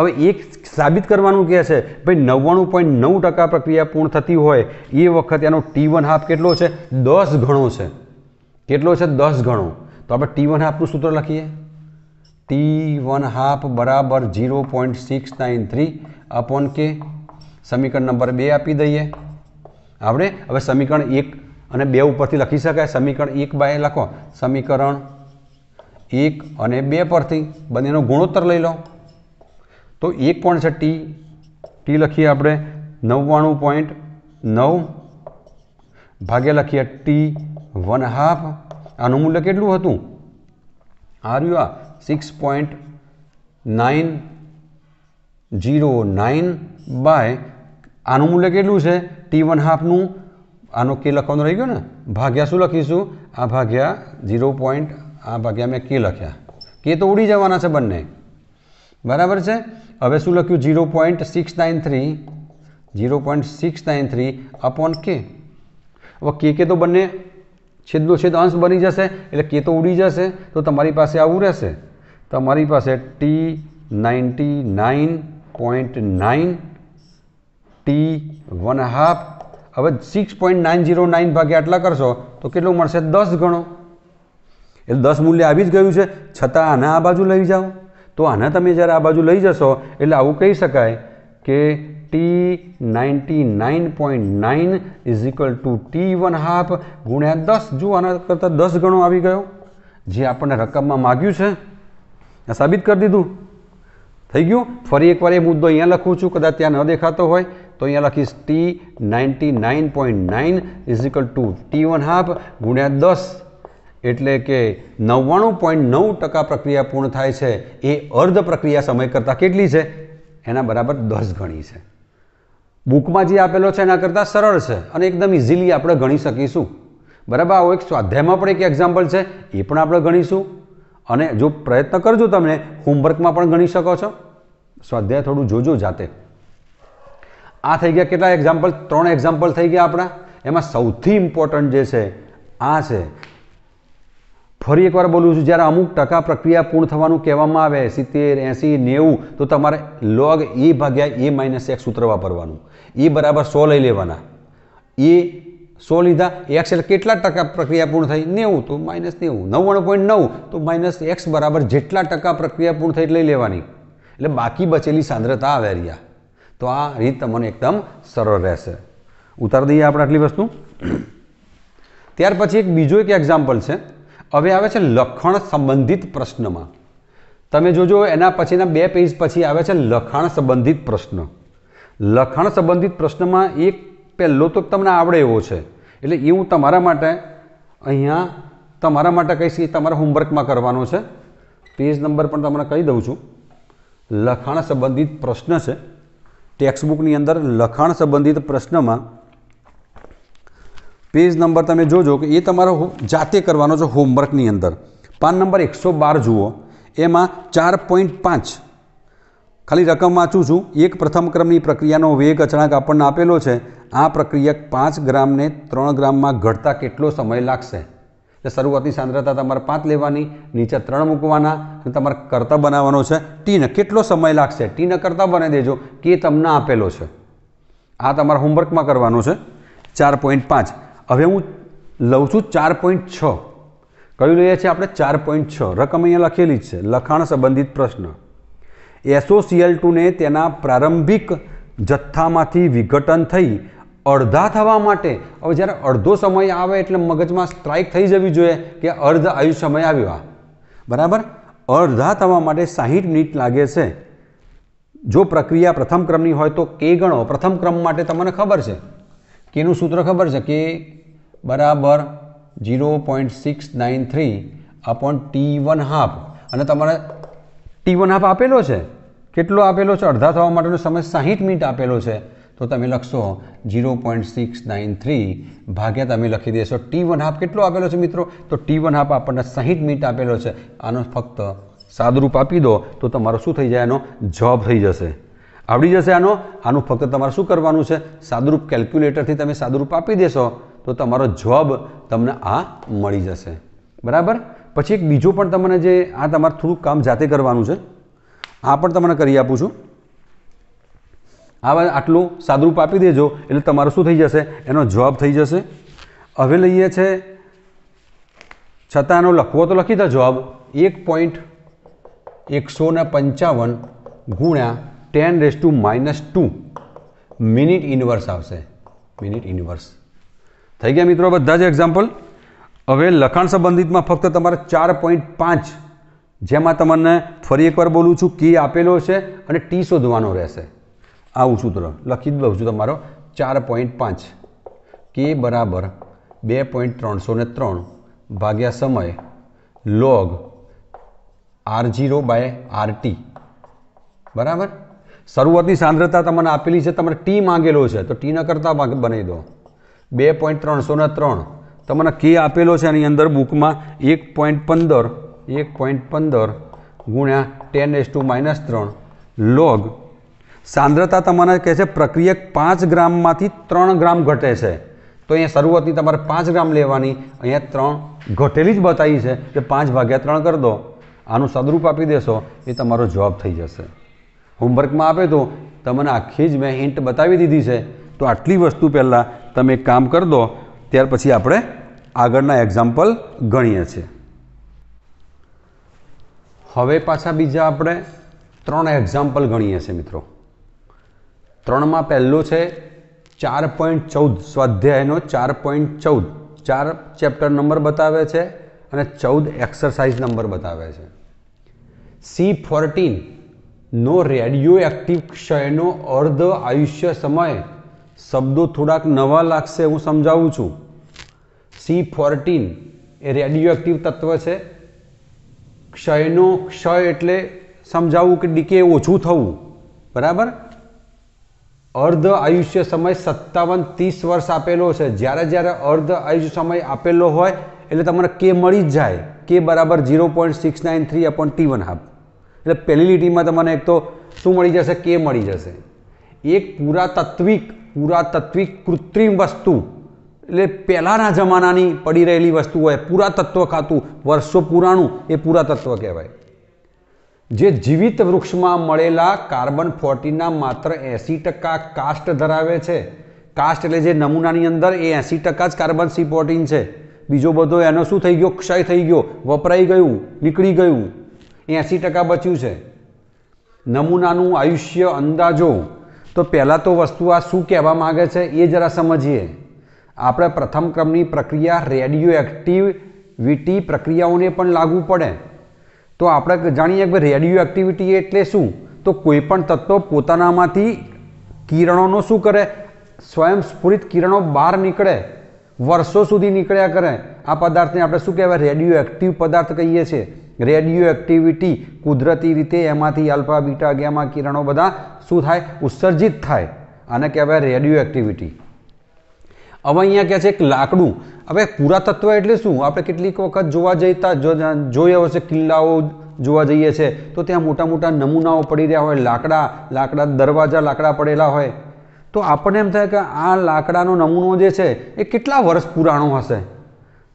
હવે એક સાબિત કરવાનું કહે છે ભાઈ નવ્વાણું પોઈન્ટ નવ ટકા પ્રક્રિયા પૂર્ણ થતી હોય એ વખત એનો ટી વન હાફ કેટલો છે દસ ઘણો છે કેટલો છે દસ ગણો તો આપણે ટી વન હાફનું સૂત્ર લખીએ ટી વન હાફ બરાબર zero point six nine three upon K સમીકરણ નંબર બે આપી દઈએ આપણે હવે સમીકરણ એક અને બે ઉપરથી લખી શકાય સમીકરણ એક બાય લખો સમીકરણ એક અને બે પરથી બંનેનો ગુણોત્તર લઈ લો તો એક કોણ છે ટી ટી લખીએ આપણે નવ્વાણું પોઈન્ટ નવ ભાગે લખીએ ટી વન હાફ આનું મૂલ્ય કેટલું હતું આર યુ આ six point nine zero nine by આનું મૂલ્ય કેટલું છે ટી વન હાફનું આનો કે લખવાનો રહી ગયો ને ભાગ્યા શું લખીશું આ ભાગ્યા ઝીરો પોઈન્ટ આ ભાગ્યા મેં કે લખ્યા કે તો ઉડી જવાના છે બંને બરાબર છે હવે શું લખ્યું zero point six nine three zero point six nine three upon K હવે કે કે તો બંને છેદલો છેદ અંશ બની જશે એટલે કે તો ઉડી જશે તો તમારી પાસે આવું રહેશે તમારી પાસે T ninety nine point nine T one half હવે six point nine zero nine ભાગે આટલા કરશો તો કેટલું મળશે દસ ગણો એટલે દસ મૂલ્ય આવી જ ગયું છે છતાં આને આ બાજુ લઈ જાઓ તો આને તમે જ્યારે આ બાજુ લઈ જશો એટલે આવું કહી શકાય કે T ninety nine point nine is equal to T one half ગુણ્યા દસ જુઓ આના કરતાં દસ ગણો આવી ગયો જે આપણને રકમમાં માગ્યું છે આ સાબિત કરી દીધું થઈ ગયું ફરી એકવાર એ મુદ્દો અહીંયા લખું છું કદાચ ત્યાં ન દેખાતો હોય તો અહીંયા લખીશ T ninety nine point nine is equal to T one half ગુણ્યા દસ એટલે કે નવ્વાણું પોઈન્ટ નવ ટકા પ્રક્રિયા પૂર્ણ થાય છે એ અર્ધ પ્રક્રિયા સમય કરતાં કેટલી છે એના બરાબર દસ ગણી છે બુકમાં જે આપેલો છે એના કરતાં સરળ છે અને એકદમ ઇઝીલી આપણે ગણી શકીશું બરાબર આવો એક સ્વાધ્યાયમાં પણ એક એક્ઝામ્પલ છે એ પણ આપણે ગણીશું અને જો પ્રયત્ન કરજો તમે હોમવર્કમાં પણ ગણી શકો છો સ્વાધ્યાય થોડું જોજો જાતે આ થઈ ગયા કેટલા એક્ઝામ્પલ ત્રણ એક્ઝામ્પલ થઈ ગયા આપણા એમાં સૌથી ઇમ્પોર્ટન્ટ જે છે આ છે ફરી એકવાર બોલું છું જ્યારે અમુક ટકા પ્રક્રિયા પૂર્ણ થવાનું કહેવામાં આવે સિત્તેર એંસી નેવું તો તમારે લોગ એ ભાગ્યા એ માઇનસ એક સૂત્ર વાપરવાનું એ બરાબર સો લઈ લેવાના એ સો લીધા એક્સ એટલે કેટલા ટકા પ્રક્રિયા પૂર્ણ થઈ નેવું તો માઇનસ નેવું નવ્વાણું પોઈન્ટ નવ તો માઇનસ એક્સ બરાબર જેટલા ટકા પ્રક્રિયા પૂર્ણ થઈ લઈ લેવાની એટલે બાકી બચેલી સાંદ્રતા આવે રહ્યા તો આ રીત તમને એકદમ સરળ રહેશે ઉતાર દઈએ આપણે આટલી વસ્તુ ત્યાર પછી એક બીજો એક એક્ઝામ્પલ છે હવે આવે છે લખાણ સંબંધિત પ્રશ્નમાં તમે જોજો એના પછીના બે પેજ પછી આવે છે લખાણ સંબંધિત પ્રશ્ન લખાણ સંબંધિત પ્રશ્નમાં એક પહેલો તો તમને આવડે એવો છે એટલે એ હું તમારા માટે અહીંયા તમારા માટે કહીશ એ તમારા હોમવર્કમાં કરવાનો છે પેજ નંબર પણ તમને કહી દઉં છું લખાણ સંબંધિત પ્રશ્ન છે ટેક્સ્ટબુકની અંદર લખાણ સંબંધિત પ્રશ્નમાં પેજ નંબર તમે જોજો કે એ તમારો જાતે કરવાનો છે હોમવર્કની અંદર પાન નંબર એકસો બાર જુઓ એમાં ચાર પોઈન્ટ પાંચ ખાલી રકમ વાંચું છું એક પ્રથમ ક્રમની પ્રક્રિયાનો વેગ અચળાંક આપણને આપેલો છે આ પ્રક્રિયા પાંચ ગ્રામને ત્રણ ગ્રામમાં ઘટતા કેટલો સમય લાગશે એટલે શરૂઆતની સાંદ્રતા તમારે પાંચ લેવાની નીચે ત્રણ મૂકવાના અને તમારે કરતા બનાવવાનો છે ટીન કેટલો સમય લાગશે ટીન કરતા બને દેજો કે તમને આપેલો છે આ તમારા હોમવર્કમાં કરવાનું છે ચાર પોઈન્ટ પાંચ હવે હું લઉં છું ચાર પોઈન્ટ છ કયું લઈએ છીએ આપણે ચાર પોઈન્ટ છ રકમ અહીંયા લખેલી જ છે લખાણ સંબંધિત પ્રશ્ન એસોસિયલ ટુને તેના પ્રારંભિક જથ્થામાંથી વિઘટન થઈ અડધા થવા માટે હવે જ્યારે અડધો સમય આવે એટલે મગજમાં સ્ટ્રાઇક થઈ જવી જોઈએ કે અર્ધ આયુષ સમય આવ્યો બરાબર અડધા થવા માટે સાહીઠ મિનિટ લાગે છે જો પ્રક્રિયા પ્રથમ ક્રમની હોય તો કે ગણો પ્રથમ ક્રમ માટે તમને ખબર છે કેનું સૂત્ર ખબર છે કે બરાબર zero point six nine three upon T one half અને તમારે ટી વન હાફ આપેલો છે કેટલો આપેલો છે અડધા થવા માટેનો સમય સાહીઠ મિનિટ આપેલો છે તો તમે લખશો zero point six nine three ભાગ્યા તમે લખી દેશો ટી વન હાફ કેટલો આપેલો છે મિત્રો તો ટી વન હાફ આપણને સાહીઠ મિનિટ આપેલો છે આનો ફક્ત સાદરૂપ આપી દો તો તમારો શું થઈ જાય એનો જોબ થઈ જશે આવડી જશે આનો આનું ફક્ત તમારે શું કરવાનું છે સાદરૂપ કેલ્ક્યુલેટરથી તમે સાદરૂપ આપી દેશો તો તમારો જોબ તમને આ મળી જશે બરાબર પછી એક બીજું પણ તમને જે આ તમારે થોડુંક કામ જાતે કરવાનું છે આ પણ તમને કરી આપું છું આ આટલું સાદરૂપ આપી દેજો એટલે તમારું શું થઈ જશે એનો જવાબ થઈ જશે હવે લઈએ છે છતાં એનો લખવો તો લખી દો જવાબ એક પોઈન્ટ એકસો ને પંચાવન ગુણ્યા ten raise to minus two minute inverse આવશે મિનિટ ઇનવર્સ થઈ ગયા મિત્રો બધા જ એક્ઝામ્પલ હવે લખાણ સંબંધિતમાં ફક્ત તમારે ચાર પોઈન્ટ પાંચ જેમાં તમને ફરી એકવાર બોલું છું કે આપેલો છે અને ટી શોધવાનો રહેશે આવું સૂત્ર લખી દઉં છું તમારો ચાર પોઈન્ટ પાંચ કે બરાબર બે પોઈન્ટ ત્રણસો ને ત્રણ ભાગ્યા સમય log R zero by R T બરાબર શરૂઆતની સાંદ્રતા તમને આપેલી છે તમારે ટી માંગેલો છે તો ટીના કરતાં બનાવી દો બે પોઈન્ટ ત્રણસો ને ત્રણ તમને કે આપેલો છે એની અંદર બુકમાં એક પોઈન્ટ પંદર એક પોઈન્ટ પંદર ગુણ્યા ટેન એસ ટુ માઇનસ ત્રણ લોગ સાંદ્રતા તમને કહે છે પ્રક્રિયક પાંચ ગ્રામમાંથી ત્રણ ગ્રામ ઘટે છે તો અહીંયા શરૂઆતની તમારે પાંચ ગ્રામ લેવાની અહીંયા ત્રણ ઘટેલી જ બતાવી છે કે પાંચ ભાગ્યા ત્રણ કરી દો આનું સદરૂપ આપી દેશો એ તમારો જવાબ થઈ જશે હોમવર્કમાં આપે તો તમને આખી જ મેં હિન્ટ બતાવી દીધી છે તો આટલી વસ્તુ પહેલાં તમે એક કામ કરી દો ત્યાર પછી આપણે આગળના એક્ઝામ્પલ ગણીએ છીએ હવે પાછા બીજા આપણે ત્રણ એક્ઝામ્પલ ગણીએ છીએ મિત્રો ત્રણમાં પહેલું છે ચાર પોઈન્ટ ચૌદ સ્વાધ્યાયનો ચાર પોઈન્ટ ચૌદ ચાર ચેપ્ટર નંબર બતાવે છે અને ચૌદ એક્સરસાઇઝ નંબર બતાવે છે સી ફોર્ટીનનો રેડિયો એક્ટિવ ક્ષયનો અર્ધ આયુષ્ય સમય શબ્દો થોડાક નવા લાગશે હું સમજાવું છું સી ફોર્ટીન એ રેડિયોએક્ટિવ તત્વ છે ક્ષયનો ક્ષય એટલે સમજાવવું કે ડીકે ઓછું થવું બરાબર અર્ધ આયુષ્ય સમય સત્તાવન ત્રીસ વર્ષ આપેલો છે જ્યારે જ્યારે અર્ધ આયુષ્ય સમય આપેલો હોય એટલે તમારે કે મળી જ જાય કે બરાબર zero point six nine three upon T one half એટલે પહેલી લીટીમાં તમને એક તો શું મળી જશે કે મળી જશે એક પુરાતત્વિક પુરાતત્વિક કૃત્રિમ વસ્તુ એટલે પહેલાંના જમાનાની પડી રહેલી વસ્તુ હોય પુરાતત્વ ખાતું વર્ષો પુરાણું એ પુરાતત્વ કહેવાય જે જીવિત વૃક્ષમાં મળેલા કાર્બન ફોર્ટીનના માત્ર એંસી ટકા કાસ્ટ ધરાવે છે કાસ્ટ એટલે જે નમૂનાની અંદર એ એંસી ટકા જ કાર્બન સી ફોર્ટીન છે બીજો બધો એનો શું થઈ ગયો ક્ષય થઈ ગયો વપરાઈ ગયું નીકળી ગયું એંસી ટકા બચ્યું છે નમૂનાનું આયુષ્ય અંદાજો તો પહેલાં તો વસ્તુ આ શું કહેવા માગે છે એ જરા સમજીએ આપણે પ્રથમ ક્રમની પ્રક્રિયા રેડિયો એક્ટિવિટી પ્રક્રિયાઓને પણ લાગુ પડે તો આપણે જાણીએ કે રેડિયો એક્ટિવિટી એટલે શું તો કોઈપણ તત્વ પોતાનામાંથી કિરણોનો શું કરે સ્વયંસ્ફુરિત કિરણો બહાર નીકળે વર્ષો સુધી નીકળ્યા કરે આ પદાર્થને આપણે શું કહેવાય રેડિયો એક્ટિવ પદાર્થ કહીએ છીએ રેડિયો એક્ટિવિટી કુદરતી રીતે એમાંથી આલ્ફા બીટા ગેમા કિરણો બધા શું થાય ઉત્સર્જિત થાય આને કહેવાય રેડિયો એક્ટિવિટી હવે અહીંયા કહે છે એક લાકડું હવે પુરાતત્વ એટલે શું આપણે કેટલીક વખત જોવા જઈતા જોયા હશે કિલ્લાઓ જોવા જઈએ છે તો ત્યાં મોટા મોટા નમૂનાઓ પડી રહ્યા હોય લાકડા લાકડા દરવાજા લાકડા પડેલા હોય તો આપણને એમ થાય કે આ લાકડાનો નમૂનો જે છે એ કેટલા વર્ષ પુરાણો હશે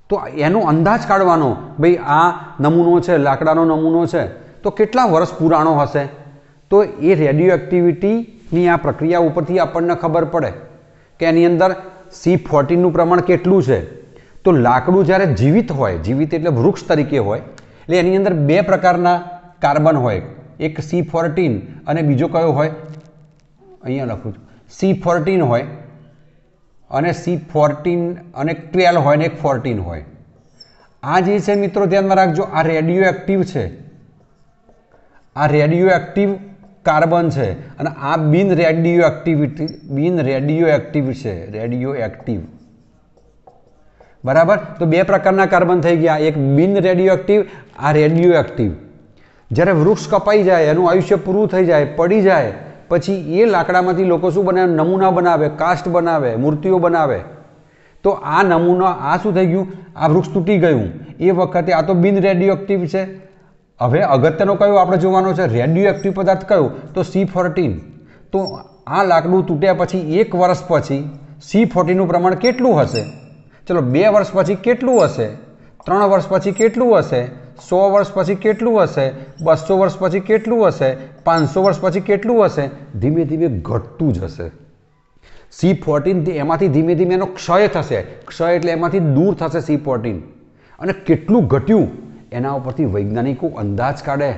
તો એનો અંદાજ કાઢવાનો ભાઈ આ નમૂનો છે લાકડાનો નમૂનો છે તો કેટલા વર્ષ પુરાણો હશે તો એ રેડિયો એક્ટિવિટીની આ પ્રક્રિયા ઉપરથી આપણને ખબર પડે કે એની અંદર સી ફોર્ટીનનું પ્રમાણ કેટલું છે તો લાકડું જ્યારે જીવિત હોય જીવિત એટલે વૃક્ષ તરીકે હોય એટલે એની અંદર બે પ્રકારના કાર્બન હોય એક સી ફોર્ટીન અને બીજો કયો હોય અહીંયા લખું છું સી ફોર્ટીન હોય અને સી ફોર્ટીન અને એક ટ્વેલ્વ હોય ને એક ફોર્ટીન હોય આ જે છે મિત્રો ધ્યાનમાં રાખજો આ રેડિયો એક્ટિવ છે આ રેડિયો એક્ટિવ કાર્બન છે અને આ બિન રેડિયો એક્ટિવિટી બિન રેડિયો એક્ટિવ છે રેડિયો એક્ટિવ બરાબર તો બે પ્રકારના કાર્બન થઈ ગયા એક બિન રેડિયો એક્ટિવ આ રેડિયો એક્ટિવ જ્યારે વૃક્ષ કપાઈ જાય એનું આયુષ્ય પૂરું થઈ જાય પડી જાય પછી એ લાકડામાંથી લોકો શું બનાવે નમૂના બનાવે કાસ્ટ બનાવે મૂર્તિઓ બનાવે તો આ નમૂના આ શું થઈ ગયું આ વૃક્ષ તૂટી ગયું એ વખતે આ તો બિન રેડિયો એક્ટિવ છે હવે અગત્યનો કયો આપણે જોવાનો છે રેડિયો એક્ટિવ પદાર્થ કયો તો સી ફોર્ટીન તો આ લાકડું તૂટ્યા પછી એક વર્ષ પછી સી ફોર્ટીનનું પ્રમાણ કેટલું હશે ચલો બે વર્ષ પછી કેટલું હશે ત્રણ વર્ષ પછી કેટલું હશે સો વર્ષ પછી કેટલું હશે બસો વર્ષ પછી કેટલું હશે પાંચસો વર્ષ પછી કેટલું હશે ધીમે ધીમે ઘટતું જ હશે સી ફોર્ટીન એમાંથી ધીમે ધીમે એનો ક્ષય થશે ક્ષય એટલે એમાંથી દૂર થશે સી ફોર્ટીન અને કેટલું ઘટ્યું એના ઉપરથી વૈજ્ઞાનિકો અંદાજ કાઢે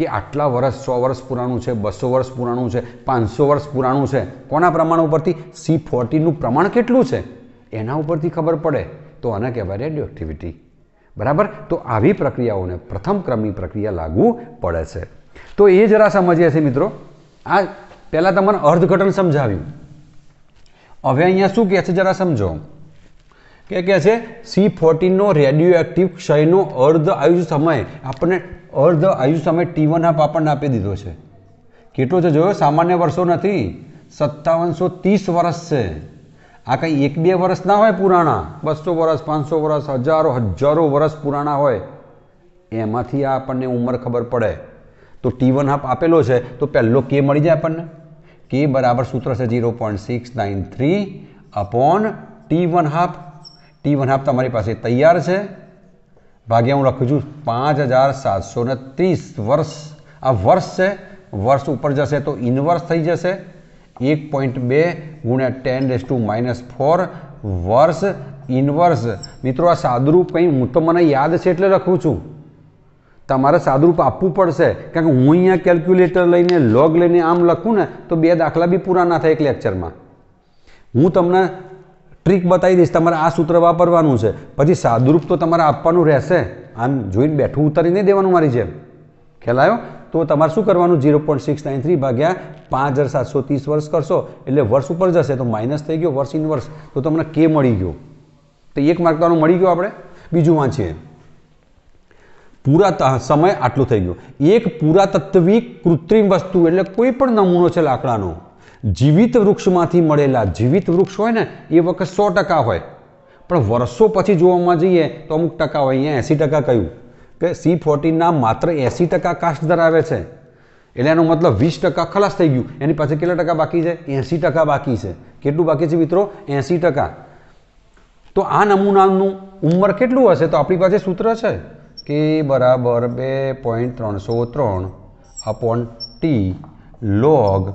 કે આટલા વર્ષ સો વર્ષ પુરાણું છે બસો વર્ષ પુરાણું છે પાંચસો વર્ષ પુરાણું છે કોના પ્રમાણ ઉપરથી સી ફોર્ટીનનું પ્રમાણ કેટલું છે એના ઉપરથી ખબર પડે તો આને કહેવાય રેડિયો એક્ટિવિટી બરાબર તો આવી પ્રક્રિયાઓને પ્રથમ ક્રમની પ્રક્રિયા લાગુ પડે છે તો એ જરા સમજીએ છે મિત્રો આ પહેલાં તમને અર્ધઘટન સમજાવ્યું હવે અહીંયા શું કહે છે જરા સમજો કે કહે છે સી ફોર્ટીનનો રેડિયો એક્ટિવ ક્ષયનો અર્ધ આયુ સમય આપણને અર્ધ આયુષ સમય ટી વન હાફ આપણને આપી દીધો છે કેટલો છે જોયો સામાન્ય વર્ષો નથી સત્તાવનસો ત્રીસ વર્ષ છે આ કંઈ એક બે વર્ષ ના હોય પુરાણા બસો વર્ષ પાંચસો વર્ષ હજારો હજારો વર્ષ પુરાણા હોય એમાંથી આ આપણને ઉંમર ખબર પડે તો ટી વન હાફ આપેલો છે તો પહેલો કે મળી જાય આપણને કે બરાબર સૂત્ર છે zero point six nine three upon T one half T one half તમારી પાસે તૈયાર છે ભાગ્યા હું લખું છું પાંચ હજાર સાતસો ને ત્રીસ વર્ષ આ વર્ષ છે વર્ષ ઉપર જશે તો ઇનવર્સ થઈ જશે એક પોઈન્ટ બે ગુણ્યા ten raise to minus four વર્ષ ઇનવર્સ મિત્રો આ સાદરૂપ કંઈ હું તો મને યાદ છે એટલે લખું છું તમારે સાદરૂપ આપવું પડશે કારણ કે હું અહીંયા કેલ્ક્યુલેટર લઈને લોગ લઈને આમ લખું ને તો બે દાખલા બી પૂરા ના થાય એક લેક્ચરમાં હું તમને ટ્રીક બતાવી દઈશ તમારે આ સૂત્ર વાપરવાનું છે પછી સાદુરૂપ તો તમારે આપવાનું રહેશે આમ જોઈને બેઠું ઉતારી નહીં દેવાનું મારી જેમ ખ્યાલ તો તમારે શું કરવાનું zero point six nine three ભાગ્યા પાંચ હજાર સાતસો ત્રીસ વર્ષ કરશો એટલે વર્ષ ઉપર જશે તો માઇનસ થઈ ગયો વર્ષ ઇન વર્ષ તો તમને કે મળી ગયો તો એક માર્ક તો મળી ગયો આપણે બીજું વાંચીએ પૂરા સમય આટલું થઈ ગયો એક પુરાતત્વિક કૃત્રિમ વસ્તુ એટલે કોઈ પણ નમૂનો છે લાકડાનો જીવિત વૃક્ષમાંથી મળેલા જીવિત વૃક્ષ હોય ને એ વખત સો ટકા હોય પણ વર્ષો પછી જોવામાં જઈએ તો અમુક ટકા હોય અહીંયા એંસી ટકા કહ્યું કે સી ફોર્ટીનના માત્ર એંસી ટકા કાસ્ટ ધરાવે છે એટલે એનો મતલબ વીસ ટકા ખલાસ થઈ ગયું એની પાસે કેટલા ટકા બાકી છે એંસી ટકા બાકી છે કેટલું બાકી છે મિત્રો એંસી ટકા તો આ નમૂનાનું ઉંમર કેટલું હશે તો આપણી પાસે સૂત્ર છે કે બરાબર બે પોઈન્ટ ત્રણસો ત્રણ upon T log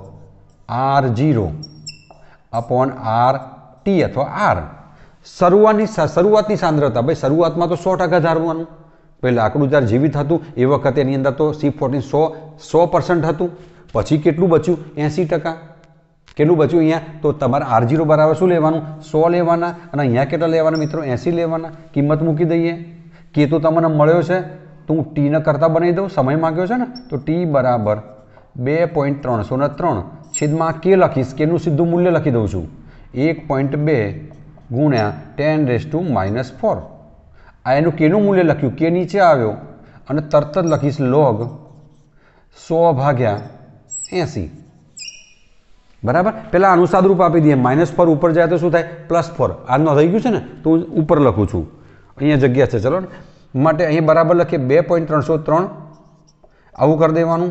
R zero upon R T અથવા આર શરૂઆતની શરૂઆતની સાંદ્રતા ભાઈ શરૂઆતમાં તો સો ટકા ધારવાનું પહેલાં આંકડું જ્યારે જીવિત હતું એ વખતે એની અંદર તો સી ફોર્ટીન સો સો પર્સન્ટ હતું પછી કેટલું બચ્યું એંસી ટકા કેટલું બચ્યું અહીંયા તો તમારે આર જીરો બરાબર શું લેવાનું સો લેવાના અને અહીંયા કેટલા લેવાના મિત્રો એંસી લેવાના કિંમત મૂકી દઈએ કે તો તમને મળ્યો છે તો હું ટીને કરતાં બનાવી દઉં સમય માગ્યો છે ને તો ટી બરાબર બે પોઈન્ટ ત્રણસો ને ત્રણ છેદમાં કે લખીશ કેનું સીધું મૂલ્ય લખી દઉં છું એક પોઈન્ટ બે ગુણ્યા ten raise to minus four આ એનું કેનું મૂલ્ય લખ્યું કે નીચે આવ્યો અને તરત જ લખીશ લોગ સો ભાગ્યા એંસી બરાબર પહેલાં અનુસાદ રૂપ આપી દઈએ માઇનસ ફોર ઉપર જાય તો શું થાય પ્લસ ફોર આનો થઈ ગયું છે ને તો હું ઉપર લખું છું અહીંયા જગ્યા છે ચલો માટે અહીંયા બરાબર લખીએ બે પોઈન્ટ ત્રણસો ત્રણ આવું કરી દેવાનું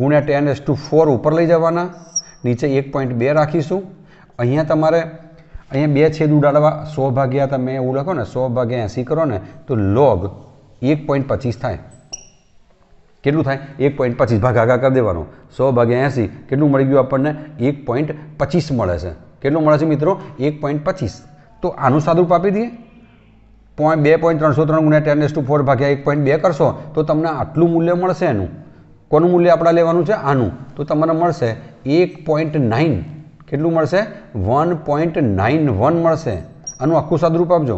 ગુણ્યા ટેન એસ ટુ ફોર ઉપર લઈ જવાના નીચે એક પોઈન્ટ બે રાખીશું અહીંયા તમારે અહીંયા બે છેદ ઉડાડવા સો ભાગ્યા તમે એવું લખો ને સો ભાગ્યા એંસી કરો ને તો લોગ એક પોઈન્ટ પચીસ થાય કેટલું થાય એક પોઈન્ટ પચીસ ભાગાકાર કરી દેવાનો સો ભાગ્યા એંસી કેટલું મળી ગયું આપણને એક પોઈન્ટ પચીસ મળે છે કેટલું મળે છે મિત્રો એક પોઈન્ટ પચીસ તો આનું સાદું આપી દઈએ પોઈન્ટ બે પોઈન્ટ ત્રણસો ત્રણ ગુણ્યા ટેન ટુ ફોર ભાગ્યા એક પોઈન્ટ બે કરશો તો તમને આટલું મૂલ્ય મળશે એનું કોનું મૂલ્ય આપણે લેવાનું છે આનું તો તમને મળશે એક પોઈન્ટ નાઇન કેટલું મળશે વન પોઈન્ટ નાઇન વન મળશે આનું આખું સાદરૂપ આપજો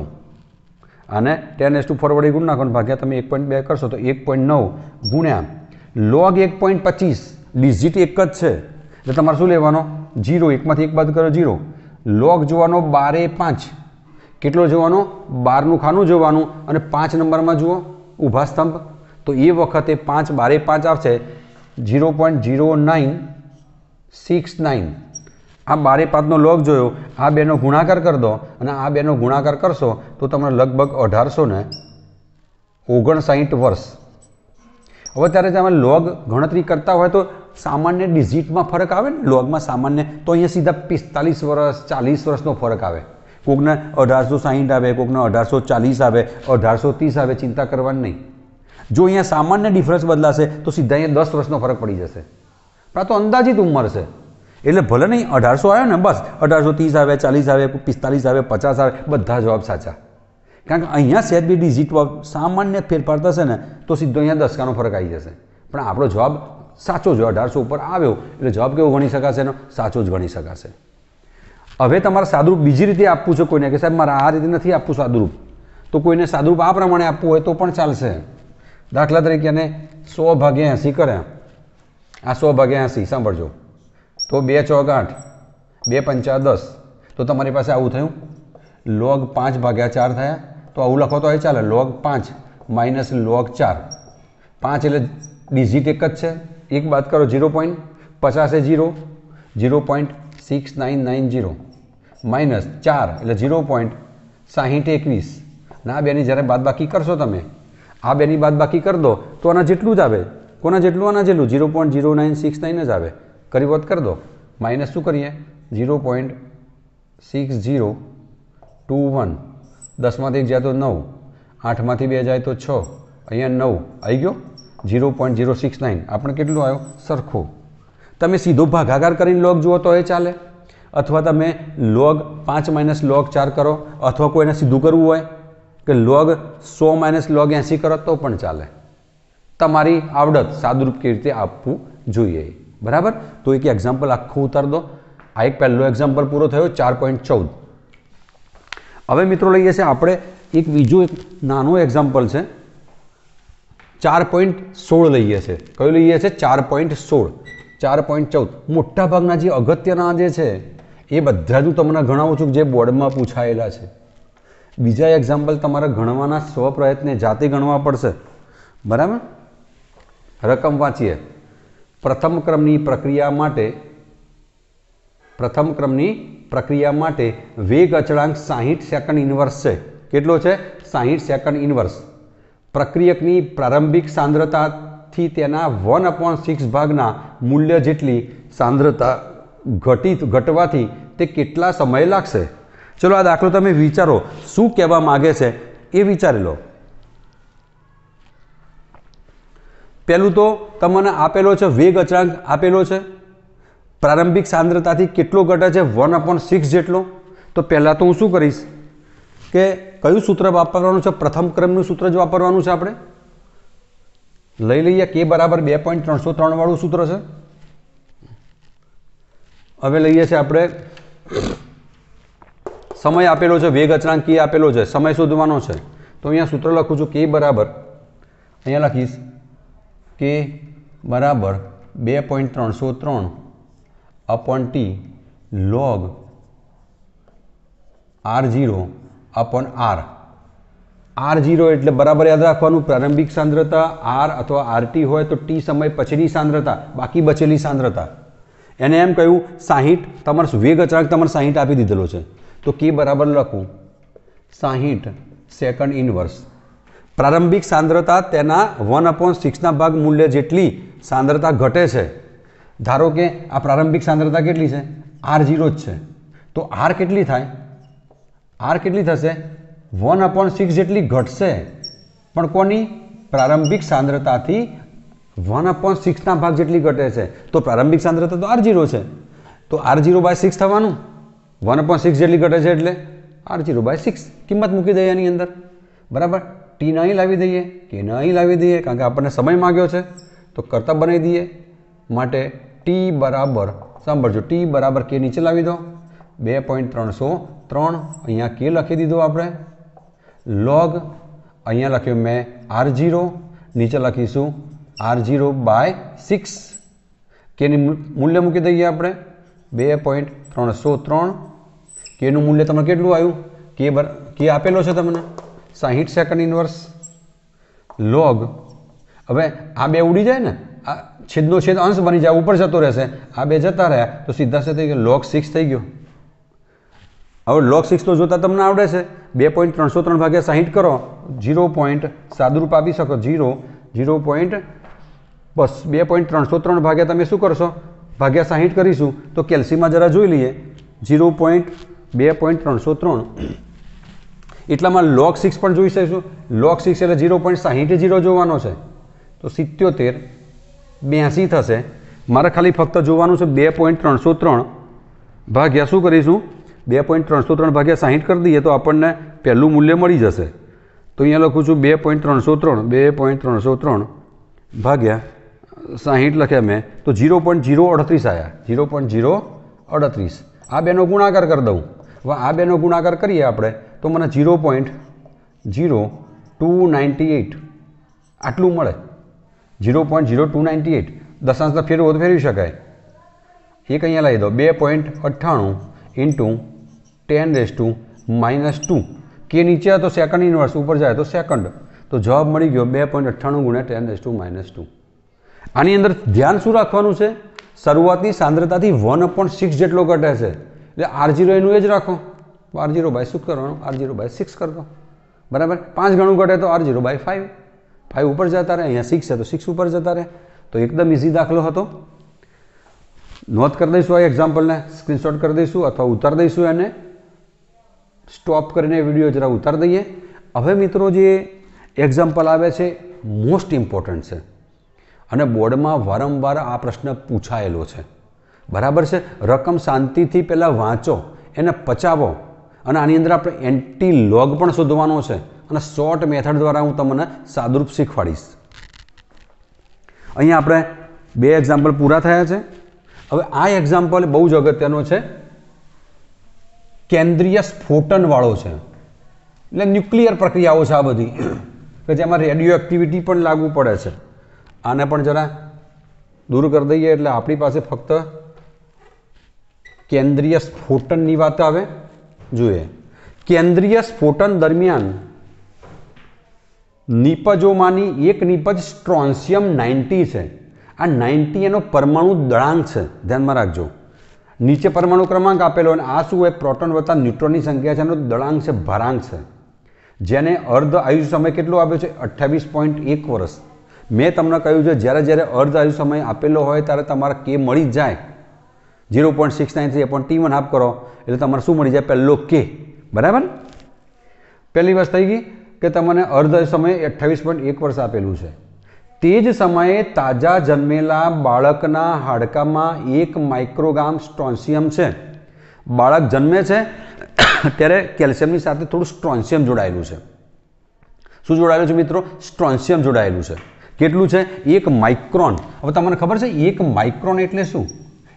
અને ટેન એસ ટુ ફોર વડે ગુણ નાખવાનું ભાગ્યા તમે એક પોઈન્ટ બે કરશો તો એક પોઈન્ટ નવ ગુણ્યા લોગ એક પોઈન્ટ પચીસ ડિજિટ એક જ છે એટલે તમારે શું લેવાનો જીરો એકમાંથી એક બાદ કરો જીરો લોગ જોવાનો બારે પાંચ કેટલો જોવાનો બારનું ખાનું જોવાનું અને પાંચ નંબરમાં જુઓ ઊભા સ્તંભ તો એ વખતે પાંચ બારે પાંચ આવશે zero point zero nine six nine આ બારે પાંચનો લોગ જોયો આ બેનો ગુણાકાર કરી દો અને આ બેનો ગુણાકાર કરશો તો તમને લગભગ અઢારસો ને ઓગણસાઠ વર્ષ હવે ત્યારે તમે લોગ ગણતરી કરતા હોય તો સામાન્ય ડિઝિટમાં ફરક આવે ને લોગમાં સામાન્ય તો અહીંયા સીધા પિસ્તાલીસ વર્ષ ચાલીસ વર્ષનો ફરક આવે કોકને અઢારસો સાહીઠ આવે કોકને અઢારસો ચાલીસ આવે અઢારસો ત્રીસ આવે ચિંતા કરવાની નહીં જો અહીંયા સામાન્ય ડિફરન્સ બદલાશે તો સીધા અહીંયા દસ વર્ષનો ફરક પડી જશે આ તો અંદાજિત ઉંમર છે એટલે ભલે નહીં અઢારસો આવ્યો ને બસ અઢારસો ત્રીસ આવે ચાલીસ આવે પિસ્તાલીસ આવે પચાસ આવે બધા જવાબ સાચા કારણ કે અહીંયા સેજ બી વર્ક સામાન્ય ફેરફાર થશે ને તો સીધો અહીંયા દસકાનો ફરક આવી જશે પણ આપણો જવાબ સાચો જો અઢારસો ઉપર આવ્યો એટલે જવાબ કેવો ગણી શકાશે એનો સાચો જ ગણી શકાશે હવે તમારે સાદુરૂપ બીજી રીતે આપવું છે કોઈને કે સાહેબ મારે આ રીતે નથી આપવું સાદુરૂપ તો કોઈને સાદુરૂપ આ પ્રમાણે આપવું હોય તો પણ ચાલશે દાખલા તરીકે એને સો ભાગે એંસી કર્યા આ સો ભાગ્યા એંસી સાંભળજો તો બે ચોક આઠ બે પંચા દસ તો તમારી પાસે આવું થયું લોગ પાંચ ભાગ્યા ચાર થયા તો આવું લખો તો એ ચાલે લોગ પાંચ માઇનસ લોગ ચાર પાંચ એટલે ડિજિટ એક જ છે એક બાદ કરો ઝીરો પોઈન્ટ પચાસે zero zero point six nine nine zero minus ચાર એટલે ઝીરો પોઈન્ટ સાહીઠ એકવીસ ના બેની જ્યારે બાદબાકી કરશો તમે આ બેની બાદબાકી કરી દો તો આના જેટલું જ આવે કોના જેટલું આના જેટલું zero point zero nine six nine જ આવે કરી વાત કરી દો માઇનસ શું કરીએ zero point six zero two one દસમાંથી એક જાય તો નવ આઠમાંથી બે જાય તો છ અહીંયા નવ આવી ગયો zero point zero six nine આપણે કેટલું આવ્યો સરખો તમે સીધો ભાગાકાર કરીને લોગ જુઓ તો એ ચાલે અથવા તમે લોગ પાંચ માઇનસ લોગ ચાર કરો અથવા કોઈને સીધું કરવું હોય કે લોગ સો માઇનસ લોગ એંસી કરો તો પણ ચાલે તમારી આવડત સાદુરૂપ કેવી રીતે આપવું જોઈએ બરાબર તો એક એક્ઝામ્પલ આખું ઉતાર દો આ એક પહેલો એક્ઝામ્પલ પૂરો થયો ચાર પોઈન્ટ ચૌદ હવે મિત્રો લઈએ છીએ આપણે એક બીજું એક નાનું એક્ઝામ્પલ છે ચાર પોઈન્ટ સોળ લઈએ છીએ કયું લઈએ છીએ ચાર પોઈન્ટ સોળ ચાર પોઈન્ટ ચૌદ મોટાભાગના જે અગત્યના જે છે એ બધા જ હું તમને ગણાવું છું જે બોર્ડમાં પૂછાયેલા છે બીજા એક્ઝામ્પલ તમારા ગણવાના સ્વપ્રયત્ને જાતે ગણવા પડશે બરાબર રકમ વાંચીએ પ્રથમ ક્રમની પ્રક્રિયા માટે પ્રથમ ક્રમની પ્રક્રિયા માટે વેગ અચળાંક સાહીઠ સેકન્ડ ઇન્વર્સ છે કેટલો છે સાહીઠ સેકન્ડ ઇન્વર્સ પ્રક્રિયકની પ્રારંભિક સાંદ્રતાથી તેના વન અપોન સિક્સ ભાગના મૂલ્ય જેટલી સાંદ્રતા ઘટી ઘટવાથી તે કેટલા સમય લાગશે ચલો આ દાખલો તમે વિચારો શું કહેવા માગે છે એ વિચારી લો પહેલું તો તમને આપેલો છે વેગ અચળાંક આપેલો છે પ્રારંભિક સાંદ્રતાથી કેટલો ઘટે છે વન અપોન સિક્સ જેટલો તો પહેલાં તો હું શું કરીશ કે કયું સૂત્ર વાપરવાનું છે પ્રથમ ક્રમનું સૂત્ર જ વાપરવાનું છે આપણે લઈ લઈએ કે બરાબર બે પોઈન્ટ ત્રણસો ત્રણવાળું સૂત્ર છે હવે લઈએ છીએ આપણે સમય આપેલો છે વેગ અચળાંક કે આપેલો છે સમય શોધવાનો છે તો અહીંયા સૂત્ર લખું છું કે બરાબર અહીંયા લખીશ કે બરાબર બે પોઈન્ટ ત્રણસો ત્રણ upon T log R zero upon R R zero એટલે બરાબર યાદ રાખવાનું પ્રારંભિક સાંદ્રતા આર અથવા આરટી હોય તો ટી સમય પછીની સાંદ્રતા બાકી બચેલી સાંદ્રતા એને એમ કહ્યું સાહીઠ તમારો વેગ અચાનક તમારે સાહીઠ આપી દીધેલો છે તો કે બરાબર લખું સાહીઠ સેકન્ડ ઇનવર્સ પ્રારંભિક સાંદ્રતા તેના વન અપોન સિક્સના ભાગ મૂલ્ય જેટલી સાંદ્રતા ઘટે છે ધારો કે આ પ્રારંભિક સાંદ્રતા કેટલી છે આર જીરો જ છે તો આર કેટલી થાય આર કેટલી થશે વન અપોન સિક્સ જેટલી ઘટશે પણ કોની પ્રારંભિક સાંદ્રતાથી વન અપોન સિક્સના ભાગ જેટલી ઘટે છે તો પ્રારંભિક સાંદ્રતા તો આર જીરો છે તો આર જીરો બાય સિક્સ થવાનું વન અપોન સિક્સ જેટલી ઘટે છે એટલે આર જીરો બાય સિક્સ કિંમત મૂકી દઈએ એની અંદર બરાબર ટી નહીં લાવી દઈએ કે નહીં લાવી દઈએ કારણ કે આપણને સમય માગ્યો છે તો કરતાં બનાવી દઈએ માટે ટી બરાબર સાંભળજો ટી બરાબર કે નીચે લાવી દો બે પોઈન્ટ ત્રણસો ત્રણ અહીંયા કે લખી દીધો આપણે લોગ અહીંયા લખ્યું મેં આર જીરો નીચે લખીશું આર જીરો બાય સિક્સ કેની મૂલ્ય મૂકી દઈએ આપણે બે પોઈન્ટ ત્રણસો ત્રણ કેનું મૂલ્ય તમને કેટલું આવ્યું કે બર કે આપેલો છે તમને સાહીઠ સેકન્ડ ઇન્વર્સ લોગ હવે આ બે ઉડી જાય ને આ છેદનો છેદ અંશ બની જાય ઉપર જતો રહેશે આ બે જતા રહ્યા તો સીધા સે થઈ ગયો લોગ સિક્સ થઈ ગયો હવે લોગ સિક્સ જોતા તમને આવડે છે બે પોઈન્ટ ત્રણસો ત્રણ ભાગ્યા સાહીઠ કરો જીરો પોઈન્ટ સાદુરૂપ આપી શકો જીરો જીરો પોઈન્ટ બસ બે પોઈન્ટ ત્રણસો ત્રણ ભાગ્યા તમે શું કરશો ભાગ્યા સાહીઠ કરીશું તો કેલ્સીમાં જરા જોઈ લઈએ જીરો પોઈન્ટ બે પોઈન્ટ ત્રણસો ત્રણ એટલામાં લોક સિક્સ પણ જોઈ શકીશું લોક સિક્સ એટલે ઝીરો પોઈન્ટ સાહીઠ ઝીરો જોવાનો છે તો સિત્યોતેર બ્યાસી થશે મારે ખાલી ફક્ત જોવાનું છે બે પોઈન્ટ ત્રણસો ત્રણ ભાગ્યા શું કરીશું બે પોઈન્ટ ત્રણસો ત્રણ ભાગ્યા સાહીઠ કરી દઈએ તો આપણને પહેલું મૂલ્ય મળી જશે તો અહીંયા લખું છું બે પોઈન્ટ ત્રણસો ત્રણ બે પોઈન્ટ ત્રણસો ત્રણ ભાગ્યા સાહીઠ લખ્યા મેં તો ઝીરો પોઈન્ટ ઝીરો અડત્રીસ આવ્યા ઝીરો પોઈન્ટ ઝીરો અડત્રીસ આ બેનો ગુણાકાર કરી દઉં હવે આ બેનો ગુણાકાર કરીએ આપણે તો મને zero point zero two ninety eight આટલું મળે zero point zero two ninety eight તો ફેરવો તો ફેરવી શકાય એક અહીંયા લઈ દો બે પોઈન્ટ અઠ્ઠાણું into ten raise to minus two કે નીચે તો સેકન્ડ યુનિવર્સ ઉપર જાય તો સેકન્ડ તો જવાબ મળી ગયો બે પોઈન્ટ અઠ્ઠાણું ગુણ્યા ten raise to minus two આની અંદર ધ્યાન શું રાખવાનું છે શરૂઆતની સાંદ્રતાથી વન પોઈન્ટ સિક્સ જેટલો ઘટે છે એટલે આર જીરો એનું એ જ રાખો તો આર જીરો બાય શું કરવાનું આર જીરો બાય સિક્સ કરતો બરાબર પાંચ ગણું ઘટે તો R zero by five five ઉપર જતા રહે અહીંયા સિક્સ છે તો સિક્સ ઉપર જતા રહે તો એકદમ ઇઝી દાખલો હતો નોંધ કરી દઈશું આ એક્ઝામ્પલને સ્ક્રીનશોટ કરી દઈશું અથવા ઉતાર દઈશું એને સ્ટોપ કરીને વિડીયો જરા ઉતાર દઈએ હવે મિત્રો જે એક્ઝામ્પલ આવે છે મોસ્ટ ઇમ્પોર્ટન્ટ છે અને બોર્ડમાં વારંવાર આ પ્રશ્ન પૂછાયેલો છે બરાબર છે રકમ શાંતિથી પહેલાં વાંચો એને પચાવો અને આની અંદર આપણે એન્ટી લોગ પણ શોધવાનો છે અને શોર્ટ મેથડ દ્વારા હું તમને સાદુરૂપ શીખવાડીશ અહીંયા આપણે બે એક્ઝામ્પલ પૂરા થયા છે હવે આ એક્ઝામ્પલ બહુ જ અગત્યનો છે કેન્દ્રીય સ્ફોટનવાળો છે એટલે ન્યુક્લિયર પ્રક્રિયાઓ છે આ બધી કે જેમાં રેડિયો એક્ટિવિટી પણ લાગુ પડે છે આને પણ જરા દૂર કરી દઈએ એટલે આપણી પાસે ફક્ત કેન્દ્રીય સ્ફોટનની વાત આવે જોઈએ કેન્દ્રીય સ્ફોટન દરમિયાન નીપજોમાંની એક નીપજ સ્ટ્રોન્સિયમ નાઇન્ટી છે આ નાઇન્ટી એનો પરમાણુ દળાંક છે ધ્યાનમાં રાખજો નીચે પરમાણુ ક્રમાંક આપેલો અને આ શું હોય પ્રોટોન વત્તા ન્યુટ્રોનની સંખ્યા છે એનો દળાંક છે ભરાંક છે જેને અર્ધ આયુષ સમય કેટલો આપ્યો છે અઠ્યાવીસ પોઈન્ટ એક વર્ષ મેં તમને કહ્યું છે જ્યારે જ્યારે અર્ધ આયુષ સમય આપેલો હોય ત્યારે તમારા કે મળી જાય zero point six nine three upon T one half કરો એટલે તમારે શું મળી જાય પહેલો કે બરાબર પહેલી વસ્તુ થઈ ગઈ કે તમને અર્ધ સમય અઠ્ઠાવીસ પોઈન્ટ એક વર્ષ આપેલું છે તે જ સમયે તાજા જન્મેલા બાળકના હાડકામાં એક માઇક્રોગ્રામ સ્ટ્રોન્સિયમ છે બાળક જન્મે છે ત્યારે કેલ્શિયમની સાથે થોડું સ્ટ્રોન્સિયમ જોડાયેલું છે શું જોડાયેલું છે મિત્રો સ્ટ્રોન્સિયમ જોડાયેલું છે કેટલું છે એક માઇક્રોન હવે તમને ખબર છે એક માઇક્રોન એટલે શું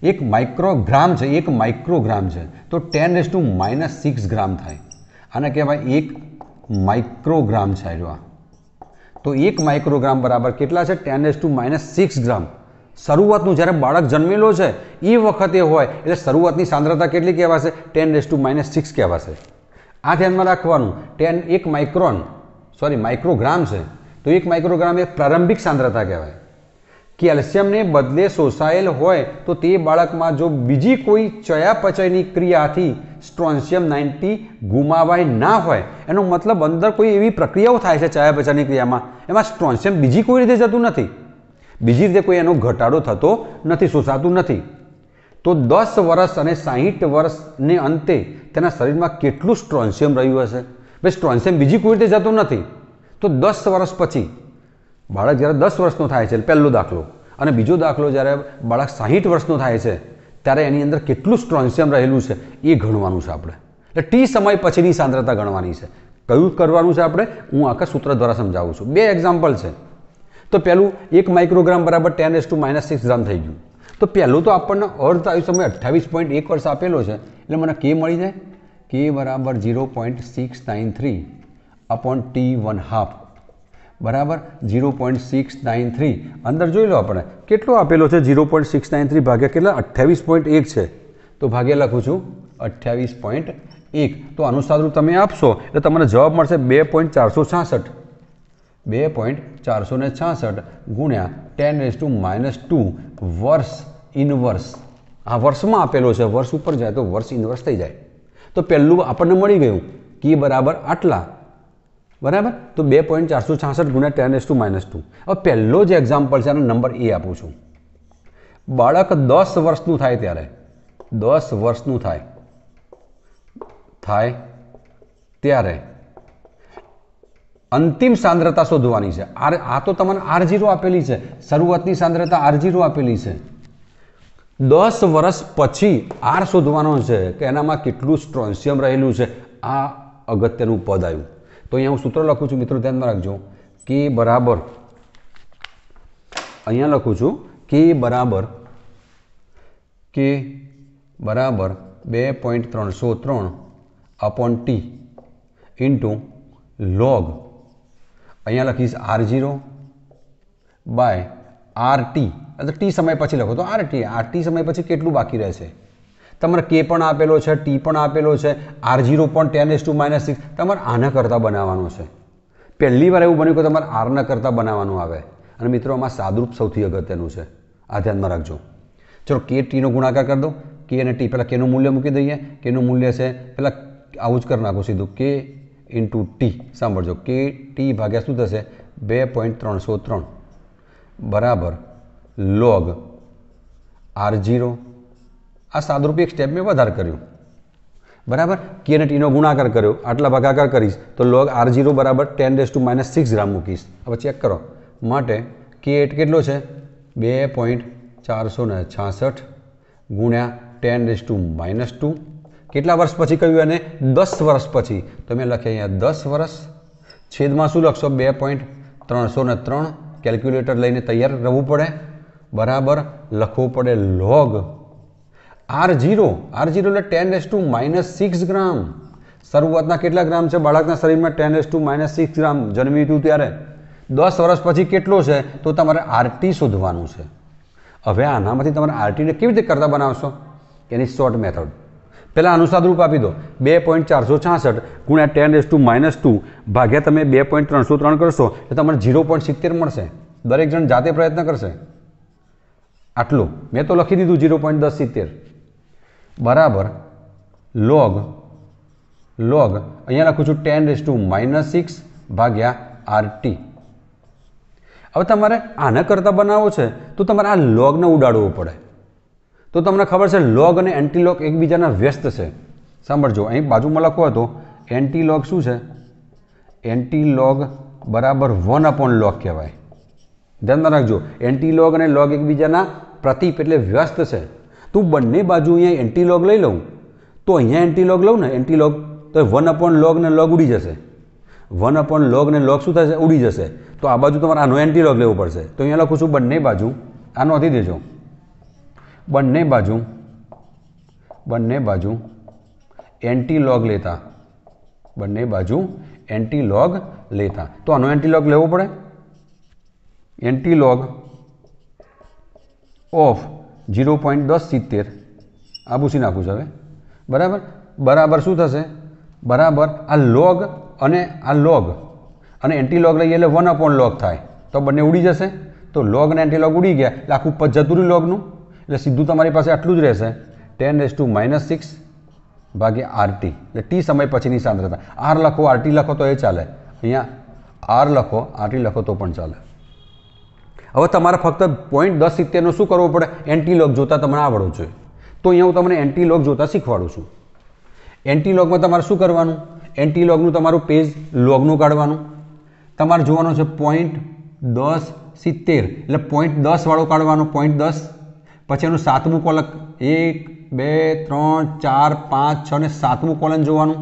એક માઇક્રોગ્રામ છે એક માઇક્રોગ્રામ છે તો ten raise to minus six gram થાય આને કહેવાય એક માઇક્રોગ્રામ છે આ તો એક માઇક્રોગ્રામ બરાબર કેટલા છે ten raise to minus six gram શરૂઆતનું જ્યારે બાળક જન્મેલો છે એ વખતે હોય એટલે શરૂઆતની સાંદ્રતા કેટલી કહેવાશે ten raise to minus six કહેવાશે આ ધ્યાનમાં રાખવાનું ટેન એક માઇક્રોન સોરી માઇક્રોગ્રામ છે તો એક માઇક્રોગ્રામ એ પ્રારંભિક સાંદ્રતા કહેવાય કેલ્શિયમને બદલે શોષાયેલ હોય તો તે બાળકમાં જો બીજી કોઈ ચયાપચયની ક્રિયાથી સ્ટ્રોન્શિયમ નાઇન્ટી ગુમાવાય ના હોય એનો મતલબ અંદર કોઈ એવી પ્રક્રિયાઓ થાય છે ચયાપચયની ક્રિયામાં એમાં સ્ટ્રોન્શિયમ બીજી કોઈ રીતે જતું નથી બીજી રીતે કોઈ એનો ઘટાડો થતો નથી શોષાતું નથી તો દસ વર્ષ અને સાહીઠ વર્ષને અંતે તેના શરીરમાં કેટલું સ્ટ્રોન્શિયમ રહ્યું હશે ભાઈ સ્ટ્રોન્શિયમ બીજી કોઈ રીતે જતું નથી તો દસ વર્ષ પછી બાળક જ્યારે દસ વર્ષનો થાય છે પહેલો દાખલો અને બીજો દાખલો જ્યારે બાળક સાહીઠ વર્ષનો થાય છે ત્યારે એની અંદર કેટલું સ્ટ્રોન્સિયમ રહેલું છે એ ગણવાનું છે આપણે એટલે ટી સમય પછીની સાંદ્રતા ગણવાની છે કયું કરવાનું છે આપણે હું આખા સૂત્ર દ્વારા સમજાવું છું બે એક્ઝામ્પલ છે તો પહેલું એક માઇક્રોગ્રામ બરાબર ten S to minus six gram થઈ ગયું તો પહેલું તો આપણને અર્થ આયુ સમય અઠ્ઠાવીસ પોઈન્ટ એક વર્ષ આપેલો છે એટલે મને કે મળી જાય કે બરાબર zero point six nine three upon T one half બરાબર zero point six nine three અંદર જોઈ લો આપણે કેટલો આપેલો છે zero point six nine three ભાગ્યા કેટલા અઠ્યાવીસ પોઈન્ટ એક છે તો ભાગ્યા લખું છું અઠ્યાવીસ પોઈન્ટ એક તો આનું તમે આપશો એટલે તમને જવાબ મળશે બે પોઈન્ટ ચારસો છાસઠ બે પોઈન્ટ ચારસો ને છાસઠ ગુણ્યા ten raise to minus two વર્ષ ઇનવર્સ આ વર્ષમાં આપેલો છે વર્ષ ઉપર જાય તો વર્ષ ઇનવર્સ થઈ જાય તો પહેલું આપણને મળી ગયું કે બરાબર આટલા બરાબર તો બે પોઈન્ટ ચારસો છાસઠ ગુણ્યા ten S to minus two હવે પહેલો જે એક્ઝામ્પલ છે એનો નંબર એ આપું છું બાળક દસ વર્ષનું થાય ત્યારે દસ વર્ષનું થાય થાય ત્યારે અંતિમ સાંદ્રતા શોધવાની છે આર આ તો તમને આર જીરો આપેલી છે શરૂઆતની સાંદ્રતા આર જીરો આપેલી છે દસ વર્ષ પછી આર શોધવાનો છે કે એનામાં કેટલું સ્ટ્રોન્સિયમ રહેલું છે આ અગત્યનું પદ આવ્યું તો અહીંયા હું સૂત્ર લખું છું મિત્રો ધ્યાનમાં રાખજો કે બરાબર અહીંયા લખું છું કે બરાબર કે બરાબર બે પોઈન્ટ ત્રણસો ત્રણ અપોન ટી ઇન્ટુ લોગ અહીંયા લખીશ R zero by R T એટલે ટી સમય પછી લખો તો આર ટી આર ટી સમય પછી કેટલું બાકી રહેશે તમારે કે પણ આપેલો છે ટી પણ આપેલો છે આર ઝીરો પણ ten S to minus six તમારે આના કરતાં બનાવવાનું છે પહેલી વાર એવું બન્યું કે તમારે આરના કરતાં બનાવવાનું આવે અને મિત્રો આમાં સાદરૂપ સૌથી અગત્યનું છે આ ધ્યાનમાં રાખજો ચલો કે ટીનો ગુણાકાર કરી દો કે અને ટી પહેલાં કેનું મૂલ્ય મૂકી દઈએ કેનું મૂલ્ય છે પહેલાં આવું જ કરી નાખું સીધું કે ઇન્ટુ ટી સાંભળજો કે ટી ભાગ્યા શું થશે બે પોઈન્ટ ત્રણસો ત્રણ બરાબર લોગ આર જીરો આ સાદરૂપી એક સ્ટેપ મેં વધારે કર્યું બરાબર કે અને ટીનો ગુણાકાર કર્યો આટલા ભાગાકાર કરીશ તો લોગ આર ઝીરો બરાબર ten raise to minus six gram મૂકીશ હવે ચેક કરો માટે કે એટ કેટલો છે બે પોઈન્ટ ચારસો ને છાસઠ ગુણ્યા ten raise to minus two કેટલા વર્ષ પછી કહ્યું અને દસ વર્ષ પછી તમે લખી અહીંયા દસ વર્ષ છેદમાં શું લખશો બે પોઈન્ટ ત્રણસો ને ત્રણ કેલ્ક્યુલેટર લઈને તૈયાર રહેવું પડે બરાબર લખવું પડે log R zero R zero એટલે ten S to minus six gram શરૂઆતના કેટલા ગ્રામ છે બાળકના શરીરમાં ten S to minus six gram જન્મી હતું ત્યારે દસ વર્ષ પછી કેટલો છે તો તમારે આરટી શોધવાનું છે હવે આનામાંથી તમારે આરટીને કેવી રીતે કરતા બનાવશો એની શોર્ટ મેથડ પહેલાં અનુસાદ રૂપ આપી દો બે પોઈન્ટ ચારસો છાસઠ ગુણ્યા ten S to minus two ભાગ્યા તમે બે પોઈન્ટ ત્રણસો ત્રણ કરશો તો તમને ઝીરો પોઈન્ટ સિત્તેર મળશે દરેક જણ જાતે પ્રયત્ન કરશે આટલું મેં તો લખી દીધું ઝીરો પોઈન્ટ દસ સિત્તેર બરાબર લોગ લોગ અહીંયા લખું છું ten raise to minus six ભાગ્યા આરટી હવે તમારે આને કરતાં બનાવવો છે તો તમારે આ લોગને ઉડાડવું પડે તો તમને ખબર છે લોગ અને એન્ટીલોગ એકબીજાના વ્યસ્ત છે સાંભળજો અહીં બાજુમાં લખો હતો એન્ટીલોગ શું છે એન્ટીલોગ બરાબર વન અપોન લોગ કહેવાય ધ્યાનમાં રાખજો એન્ટીલોગ અને લોગ એકબીજાના પ્રતિપ એટલે વ્યસ્ત છે તું બંને બાજુ અહીંયા એન્ટીલોગ લઈ લઉં તો અહીંયા એન્ટીલોગ લઉં ને એન્ટીલોગ તો વન અપોન લોગ ને લોગ ઉડી જશે વન અપોન લોગ ને લોગ શું થશે ઉડી જશે તો આ બાજુ તમારે આનો એન્ટીલોગ લેવો પડશે તો અહીંયા લખું છું બંને બાજુ આ નથી દેજો બંને બાજુ બંને બાજુ એન્ટીલોગ લેતા બંને બાજુ એન્ટીલોગ લેતા તો આનો એન્ટીલોગ લેવો પડે એન્ટીલોગ ઓફ જીરો પોઈન્ટ દસ સિત્તેર આ ભૂસી નાખું છું હવે બરાબર બરાબર શું થશે બરાબર આ લોગ અને આ લોગ અને એન્ટીલોગ લઈએ એટલે વન અપોન લોગ થાય તો બંને ઉડી જશે તો લોગ અને એન્ટીલોગ ઉડી ગયા એટલે આખું પદ જતું લોગનું એટલે સીધું તમારી પાસે આટલું જ રહેશે ten raise to minus six ભાગે આરટી એટલે ટી સમય પછીની સાંદ્રતા આર લખો આરટી લખો તો એ ચાલે અહીંયા આર લખો આરટી લખો તો પણ ચાલે હવે તમારે ફક્ત પોઈન્ટ દસ સિત્તેરનો શું કરવો પડે એન્ટીલોગ જોતાં તમને આવડવું જોઈએ તો અહીંયા હું તમને એન્ટીલોગ જોતાં શીખવાડું છું એન્ટીલોગમાં તમારે શું કરવાનું એન્ટીલોગનું તમારું પેજ લોગનું કાઢવાનું તમારે જોવાનું છે પોઈન્ટ દસ સિત્તેર એટલે પોઈન્ટ દસવાળો કાઢવાનો પોઈન્ટ દસ પછી એનું સાતમું કોલક એક બે ત્રણ ચાર પાંચ છ ને સાતમું કોલન જોવાનું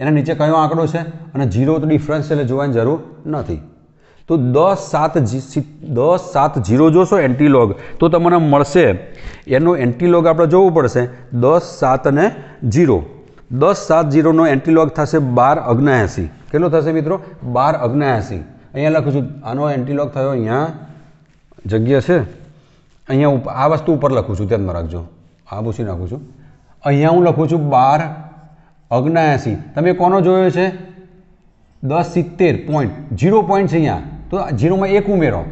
એના નીચે કયો આંકડો છે અને જીરો તો ડિફરન્સ એટલે જોવાની જરૂર નથી તો દસ સાત દસ સાત જીરો જોશો એન્ટીલોગ તો તમને મળશે એનો એન્ટીલોગ આપણે જોવું પડશે દસ સાત અને જીરો દસ સાત જીરોનો એન્ટીલોગ થશે બાર અગ્નાએંસી કેટલો થશે મિત્રો બાર અગ્નાએંસી અહીંયા લખું છું આનો એન્ટીલોગ થયો અહીંયા જગ્યા છે અહીંયા આ વસ્તુ ઉપર લખું છું ધ્યાનમાં રાખજો આ પૂછી નાખું છું અહીંયા હું લખું છું બાર અગ્નાએંસી તમે કોનો જોયો છે દસ સિત્તેર પોઈન્ટ જીરો પોઈન્ટ છે અહીંયા તો જીરોમાં એક ઉમેરો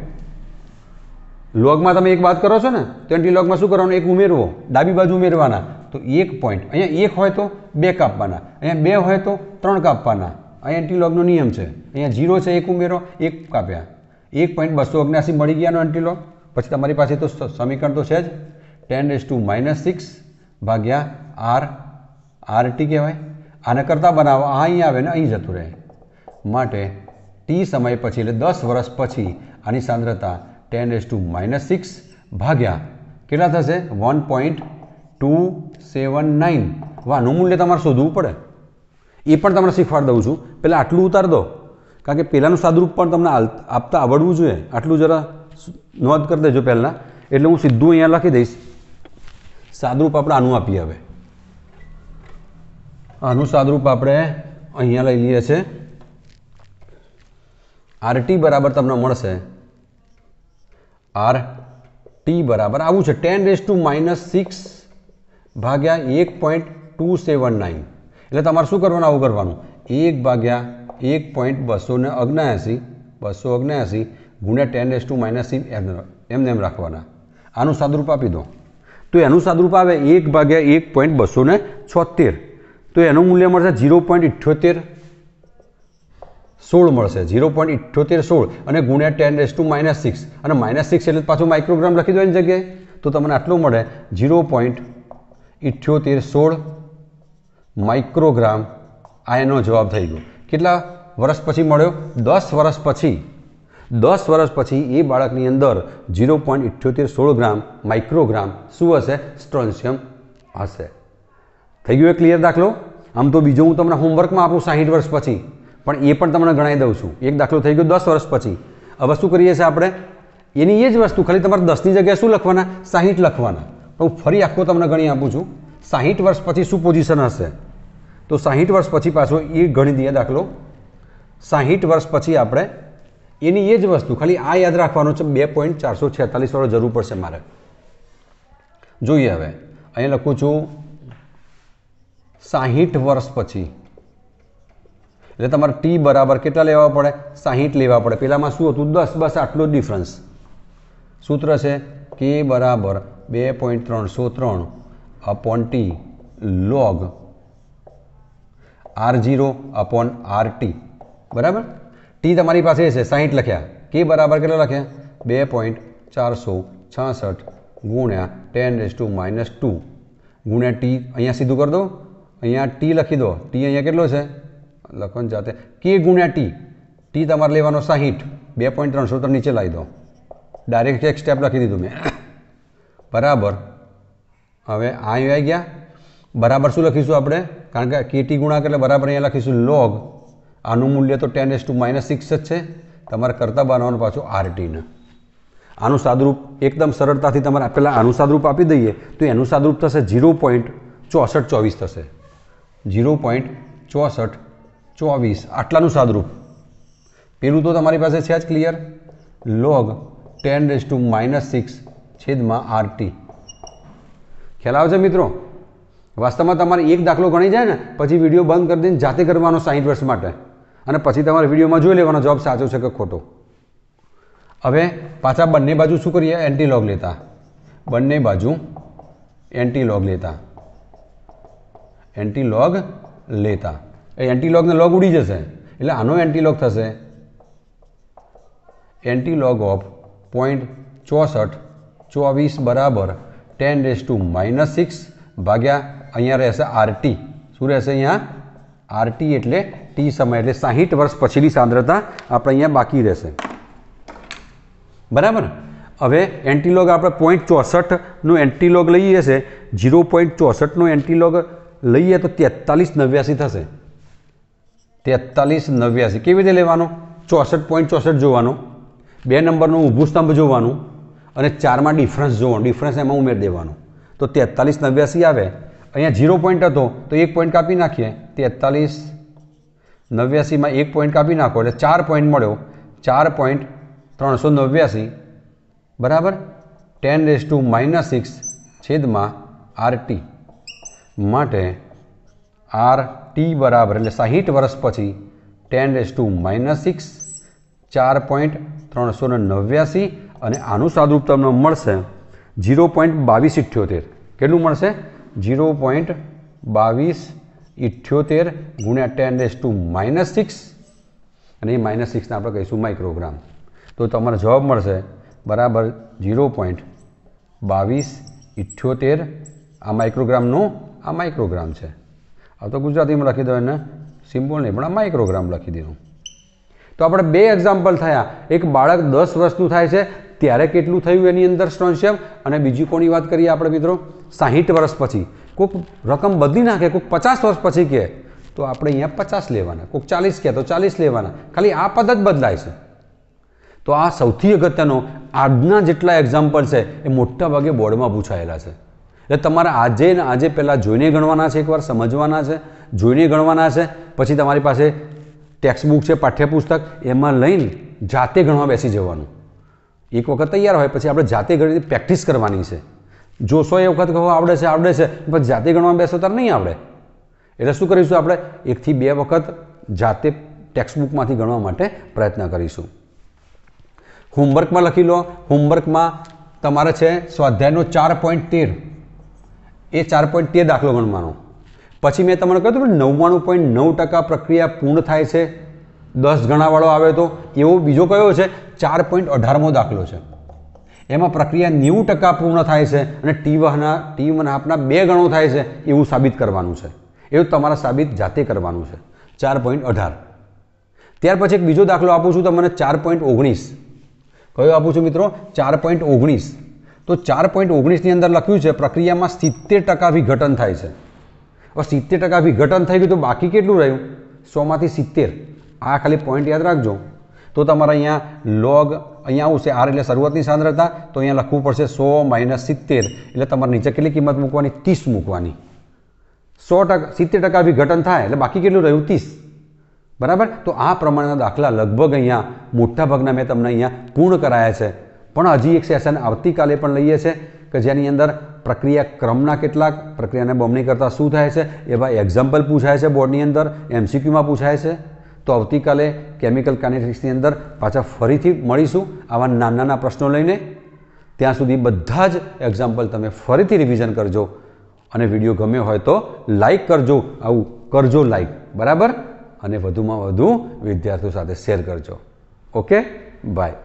લોગમાં તમે એક વાત કરો છો ને ટ્વેન્ટી લોગમાં શું કરવાનું એક ઉમેરવો ડાબી બાજુ ઉમેરવાના તો એક પોઈન્ટ અહીંયા એક હોય તો બે કાપવાના અહીંયા બે હોય તો ત્રણ કાપવાના અહીંયા એન્ટી લોગનો નિયમ છે અહીંયા ઝીરો છે એક ઉમેરો એક કાપ્યા એક પોઈન્ટ બસો ઓગણસી મળી ગયાનો એન્ટી લોગ પછી તમારી પાસે તો સમીકરણ તો છે જ ten S to minus six ભાગ્યા આર આરટી કહેવાય આને કરતાં બનાવો આ અહીં આવે ને અહીં જતું રહે માટે ટી સમય પછી એટલે દસ વર્ષ પછી આની સાંદ્રતા ten S to minus six ભાગ્યા કેટલા થશે one point two seven nine આનું મૂલ્ય તમારે શોધવું પડે એ પણ તમને શીખવાડી દઉં છું પહેલાં આટલું ઉતાર દો કારણ કે પહેલાંનું સાદરૂપ પણ તમને આપતા આવડવું જોઈએ આટલું જરા નોંધ કરી દેજો પહેલાં એટલે હું સીધું અહીંયા લખી દઈશ સાદરૂપ આપણે આનું આપીએ હવે આનું સાદરૂપ આપણે અહીંયા લઈ લઈએ છીએ આર ટી બરાબર તમને મળશે આર ટી બરાબર આવું છે ten raise to minus six ભાગ્યા એક પોઈન્ટ ટુ સેવન નાઇન એટલે તમારે શું કરવાનું આવું કરવાનું એક ભાગ્યા એક પોઈન્ટ બસો ને અગ્નાએંસી બસો અગ્નાએંસી ગુણ્યા ten raise to minus six એમ એમને એમ રાખવાના આનું સાદુરૂપ આપી દો તો એનું સાદુરૂપ આવે એક ભાગ્યા એક પોઈન્ટ બસો ને છોતેર તો એનું મૂલ્ય મળશે ઝીરો પોઈન્ટ ઇઠ્યોતેર સોળ મળશે ઝીરો પોઈન્ટ ઇઠ્યોતેર સોળ અને ગુણ્યા ten raise to minus six અને માઇનસ સિક્સ એટલે પાછું માઇક્રોગ્રામ લખી દો એની જગ્યાએ તો તમને આટલું મળે ઝીરો પોઈન્ટ ઇઠ્યોતેર સોળ માઇક્રોગ્રામ આ એનો જવાબ થઈ ગયો કેટલા વર્ષ પછી મળ્યો દસ વર્ષ પછી દસ વર્ષ પછી એ બાળકની અંદર ઝીરો પોઈન્ટ ઇઠ્યોતેર સોળ ગ્રામ માઇક્રોગ્રામ શું હશે સ્ટ્રોન્શિયમ હશે થઈ ગયું એ ક્લિયર દાખલો આમ તો બીજો હું તમને હોમવર્કમાં આપું સાહીઠ વર્ષ પછી પણ એ પણ તમને ગણાવી દઉં છું એક દાખલો થઈ ગયો દસ વર્ષ પછી હવે શું કરીએ છીએ આપણે એની એ જ વસ્તુ ખાલી તમારે દસની જગ્યાએ શું લખવાના સાહીઠ લખવાના તો હું ફરી આખો તમને ગણી આપું છું સાહીઠ વર્ષ પછી શું પોઝિશન હશે તો સાહીઠ વર્ષ પછી પાછો એ ગણી દઈએ દાખલો સાહીઠ વર્ષ પછી આપણે એની એ જ વસ્તુ ખાલી આ યાદ રાખવાનો છે બે પોઈન્ટ ચારસો છેતાલીસ વાળો જરૂર પડશે મારે જોઈએ હવે અહીંયા લખું છું સાહીઠ વર્ષ પછી એટલે તમારે ટી બરાબર કેટલા લેવા પડે સાહીઠ લેવા પડે પહેલાંમાં શું હતું દસ બસ આટલો ડિફરન્સ સૂત્ર છે કે બરાબર બે પોઈન્ટ ત્રણસો ત્રણ upon T log R zero upon R T બરાબર ટી તમારી પાસે છે સાહીઠ લખ્યા કે બરાબર કેટલા લખ્યા બે પોઈન્ટ ચારસો છાસઠ ગુણ્યા ten raise to minus two ગુણ્યા ટી અહીંયા સીધું કરી દો અહીંયા ટી લખી દો ટી અહીંયા કેટલો છે લખન જાતે કે ગુણ્યા ટી ટી તમારે લેવાનો સાહીઠ બે પોઈન્ટ ત્રણસો ત્રણ નીચે લાવી દો ડાયરેક્ટ એક સ્ટેપ લખી દીધું મેં બરાબર હવે આ આવી ગયા બરાબર શું લખીશું આપણે કારણ કે કે ટી ગુણાક એટલે બરાબર અહીંયા લખીશું લોગ આનું મૂલ્ય તો ten S to minus six જ છે તમારે કરતાં બનાવવાનું પાછું આરટીને આનું સાદરૂપ એકદમ સરળતાથી તમારે પહેલાં આનું સાદરૂપ આપી દઈએ તો એનું સાદરૂપ થશે ઝીરો પોઈન્ટ ચોસઠ ચોવીસ થશે ઝીરો પોઈન્ટ ચોસઠ ચોવીસ આટલાનું સાદરૂપ પેલું તો તમારી પાસે છે જ clear log ten raise to minus six છેદમાં આરટી ખ્યાલ આવે છે મિત્રો વાસ્તવમાં તમારે એક દાખલો ગણી જાય ને પછી વિડીયો બંધ કરી દઈને જાતે કરવાનો સાહીઠ વર્ષ માટે અને પછી તમારે વિડીયોમાં જોઈ લેવાનો જવાબ સાચો છે કે ખોટો હવે પાછા બંને બાજુ શું કરીએ એન્ટીલોગ લેતા બંને બાજુ એન્ટી લોગ લેતા એન્ટી લોગ લેતા એ એન્ટીલોગને લોગ ઉડી જશે એટલે આનો એન્ટીલોગ થશે એન્ટીલોગ ઓફ પોઈન્ટ ચોસઠ ચોવીસ બરાબર ten raise to minus six ભાગ્યા અહીંયા રહેશે આરટી શું રહેશે અહીંયા આરટી એટલે ટી સમય એટલે સાહીઠ વર્ષ પછીની સાંદ્રતા આપણે અહીંયા બાકી રહેશે બરાબર હવે એન્ટીલોગ આપણે પોઈન્ટ ચોસઠનું એન્ટીલોગ લઈએ છે ઝીરો પોઈન્ટ ચોસઠનું એન્ટીલોગ લઈએ તો તેતાલીસ નેવ્યાસી થશે તેતાલીસ નવ્યાસી કેવી રીતે લેવાનો ચોસઠ પોઈન્ટ ચોસઠ જોવાનો બે નંબરનું ઊભું સ્તંભ જોવાનું અને ચારમાં ડિફરન્સ જોવાનો ડિફરન્સ એમાં ઉમેર દેવાનો તો તેતાલીસ નવ્યાસી આવે અહીંયા ઝીરો પોઈન્ટ હતો તો એક પોઈન્ટ કાપી નાખીએ તેતાલીસ નવ્યાસીમાં એક પોઈન્ટ કાપી નાખો એટલે ચાર પોઈન્ટ મળ્યો ચાર પોઈન્ટ ત્રણસો નવ્યાસી બરાબર ten raise to minus six છેદમાં આરટી માટે આર ટી બરાબર એટલે સાહીઠ વર્ષ પછી ten raise to minus six ચાર પોઈન્ટ ત્રણસો ને નવ્યાસી અને આનું સ્વાદરૂપ તમને મળશે જીરો પોઈન્ટ બાવીસ ઇઠ્યોતેર કેટલું મળશે જીરો પોઈન્ટ બાવીસ ઇઠ્યોતેર ગુણ્યા ten raise to minus six અને એ માઇનસ સિક્સને આપણે કહીશું માઇક્રોગ્રામ તો તમારો જવાબ મળશે બરાબર જીરો પોઈન્ટ બાવીસ ઇઠ્યોતેર આ માઇક્રોગ્રામનું આ માઇક્રોગ્રામ છે આ તો ગુજરાતીમાં લખી દો એને સિમ્બોલ નહીં પણ આ માઇક્રોગ્રામ લખી દીધું તો આપણે બે એક્ઝામ્પલ થયા એક બાળક દસ વર્ષનું થાય છે ત્યારે કેટલું થયું એની અંદર સ્ટોનશિયમ અને બીજી કોની વાત કરીએ આપણે મિત્રો સાહીઠ વર્ષ પછી કોઈક રકમ બદલી નાખે કોઈક પચાસ વર્ષ પછી કહે તો આપણે અહીંયા પચાસ લેવાના કોઈક ચાલીસ કહે તો ચાલીસ લેવાના ખાલી આ પદ જ બદલાય છે તો આ સૌથી અગત્યનો આજના જેટલા એક્ઝામ્પલ છે એ મોટા ભાગે બોર્ડમાં પૂછાયેલા છે એટલે તમારે આજે ને આજે પહેલાં જોઈને ગણવાના છે એકવાર સમજવાના છે જોઈને ગણવાના છે પછી તમારી પાસે ટેક્સ્ટબુક છે પાઠ્યપુસ્તક એમાં લઈને જાતે ગણવા બેસી જવાનું એક વખત તૈયાર હોય પછી આપણે જાતે ગણી પ્રેક્ટિસ કરવાની છે જોશો એ વખત કહો આવડે છે આવડે છે પણ જાતે ગણવા બેસો ત્યારે નહીં આવડે એટલે શું કરીશું આપણે એકથી બે વખત જાતે ટેક્સ્ટબુકમાંથી ગણવા માટે પ્રયત્ન કરીશું હોમવર્કમાં લખી લો હોમવર્કમાં તમારે છે સ્વાધ્યાયનો ચાર પોઈન્ટ તેર એ ચાર પોઈન્ટ તેર દાખલો ગણવાનો પછી મેં તમને કહ્યું હતું નવ્વાણું પોઈન્ટ નવ ટકા પ્રક્રિયા પૂર્ણ થાય છે દસ ગણાવાળો આવે તો એવો બીજો કયો છે ચાર પોઈન્ટ અઢારમો દાખલો છે એમાં પ્રક્રિયા નેવું ટકા પૂર્ણ થાય છે અને ટી વહના ટી વન હાફના બે ગણો થાય છે એવું સાબિત કરવાનું છે એવું તમારા સાબિત જાતે કરવાનું છે ચાર પોઈન્ટ અઢાર ત્યાર પછી એક બીજો દાખલો આપું છું તમને ચાર પોઈન્ટ ઓગણીસ કયો આપું છું મિત્રો ચાર પોઈન્ટ ઓગણીસ તો ચાર પોઈન્ટ ઓગણીસની અંદર લખ્યું છે પ્રક્રિયામાં સિત્તેર ટકા વિઘટન થાય છે હવે સિત્તેર ટકા વિઘટન થઈ ગયું તો બાકી કેટલું રહ્યું સોમાંથી સિત્તેર આ ખાલી પોઈન્ટ યાદ રાખજો તો તમારે અહીંયા લોગ અહીંયા આવશે આર એટલે શરૂઆતની સાંદ્રતા તો અહીંયા લખવું પડશે સો માઇનસ સિત્તેર એટલે તમારે નીચે કેટલી કિંમત મૂકવાની ત્રીસ મૂકવાની સો ટકા સિત્તેર ટકા વિઘટન થાય એટલે બાકી કેટલું રહ્યું ત્રીસ બરાબર તો આ પ્રમાણેના દાખલા લગભગ અહીંયા મોટાભાગના મેં તમને અહીંયા પૂર્ણ કરાયા છે પણ હજી એક સેશન આવતીકાલે પણ લઈએ છીએ કે જેની અંદર પ્રક્રિયા ક્રમના કેટલાક પ્રક્રિયાને બમણી કરતાં શું થાય છે એવા એક્ઝામ્પલ પૂછાય છે બોર્ડની અંદર એમસીક્યુમાં પૂછાય છે તો આવતીકાલે કેમિકલ કાઇનેટિક્સની અંદર પાછા ફરીથી મળીશું આવા નાના નાના પ્રશ્નો લઈને ત્યાં સુધી બધા જ એક્ઝામ્પલ તમે ફરીથી રિવિઝન કરજો અને વિડીયો ગમ્યો હોય તો લાઈક કરજો આવું કરજો લાઈક બરાબર અને વધુમાં વધુ વિદ્યાર્થીઓ સાથે શેર કરજો ઓકે બાય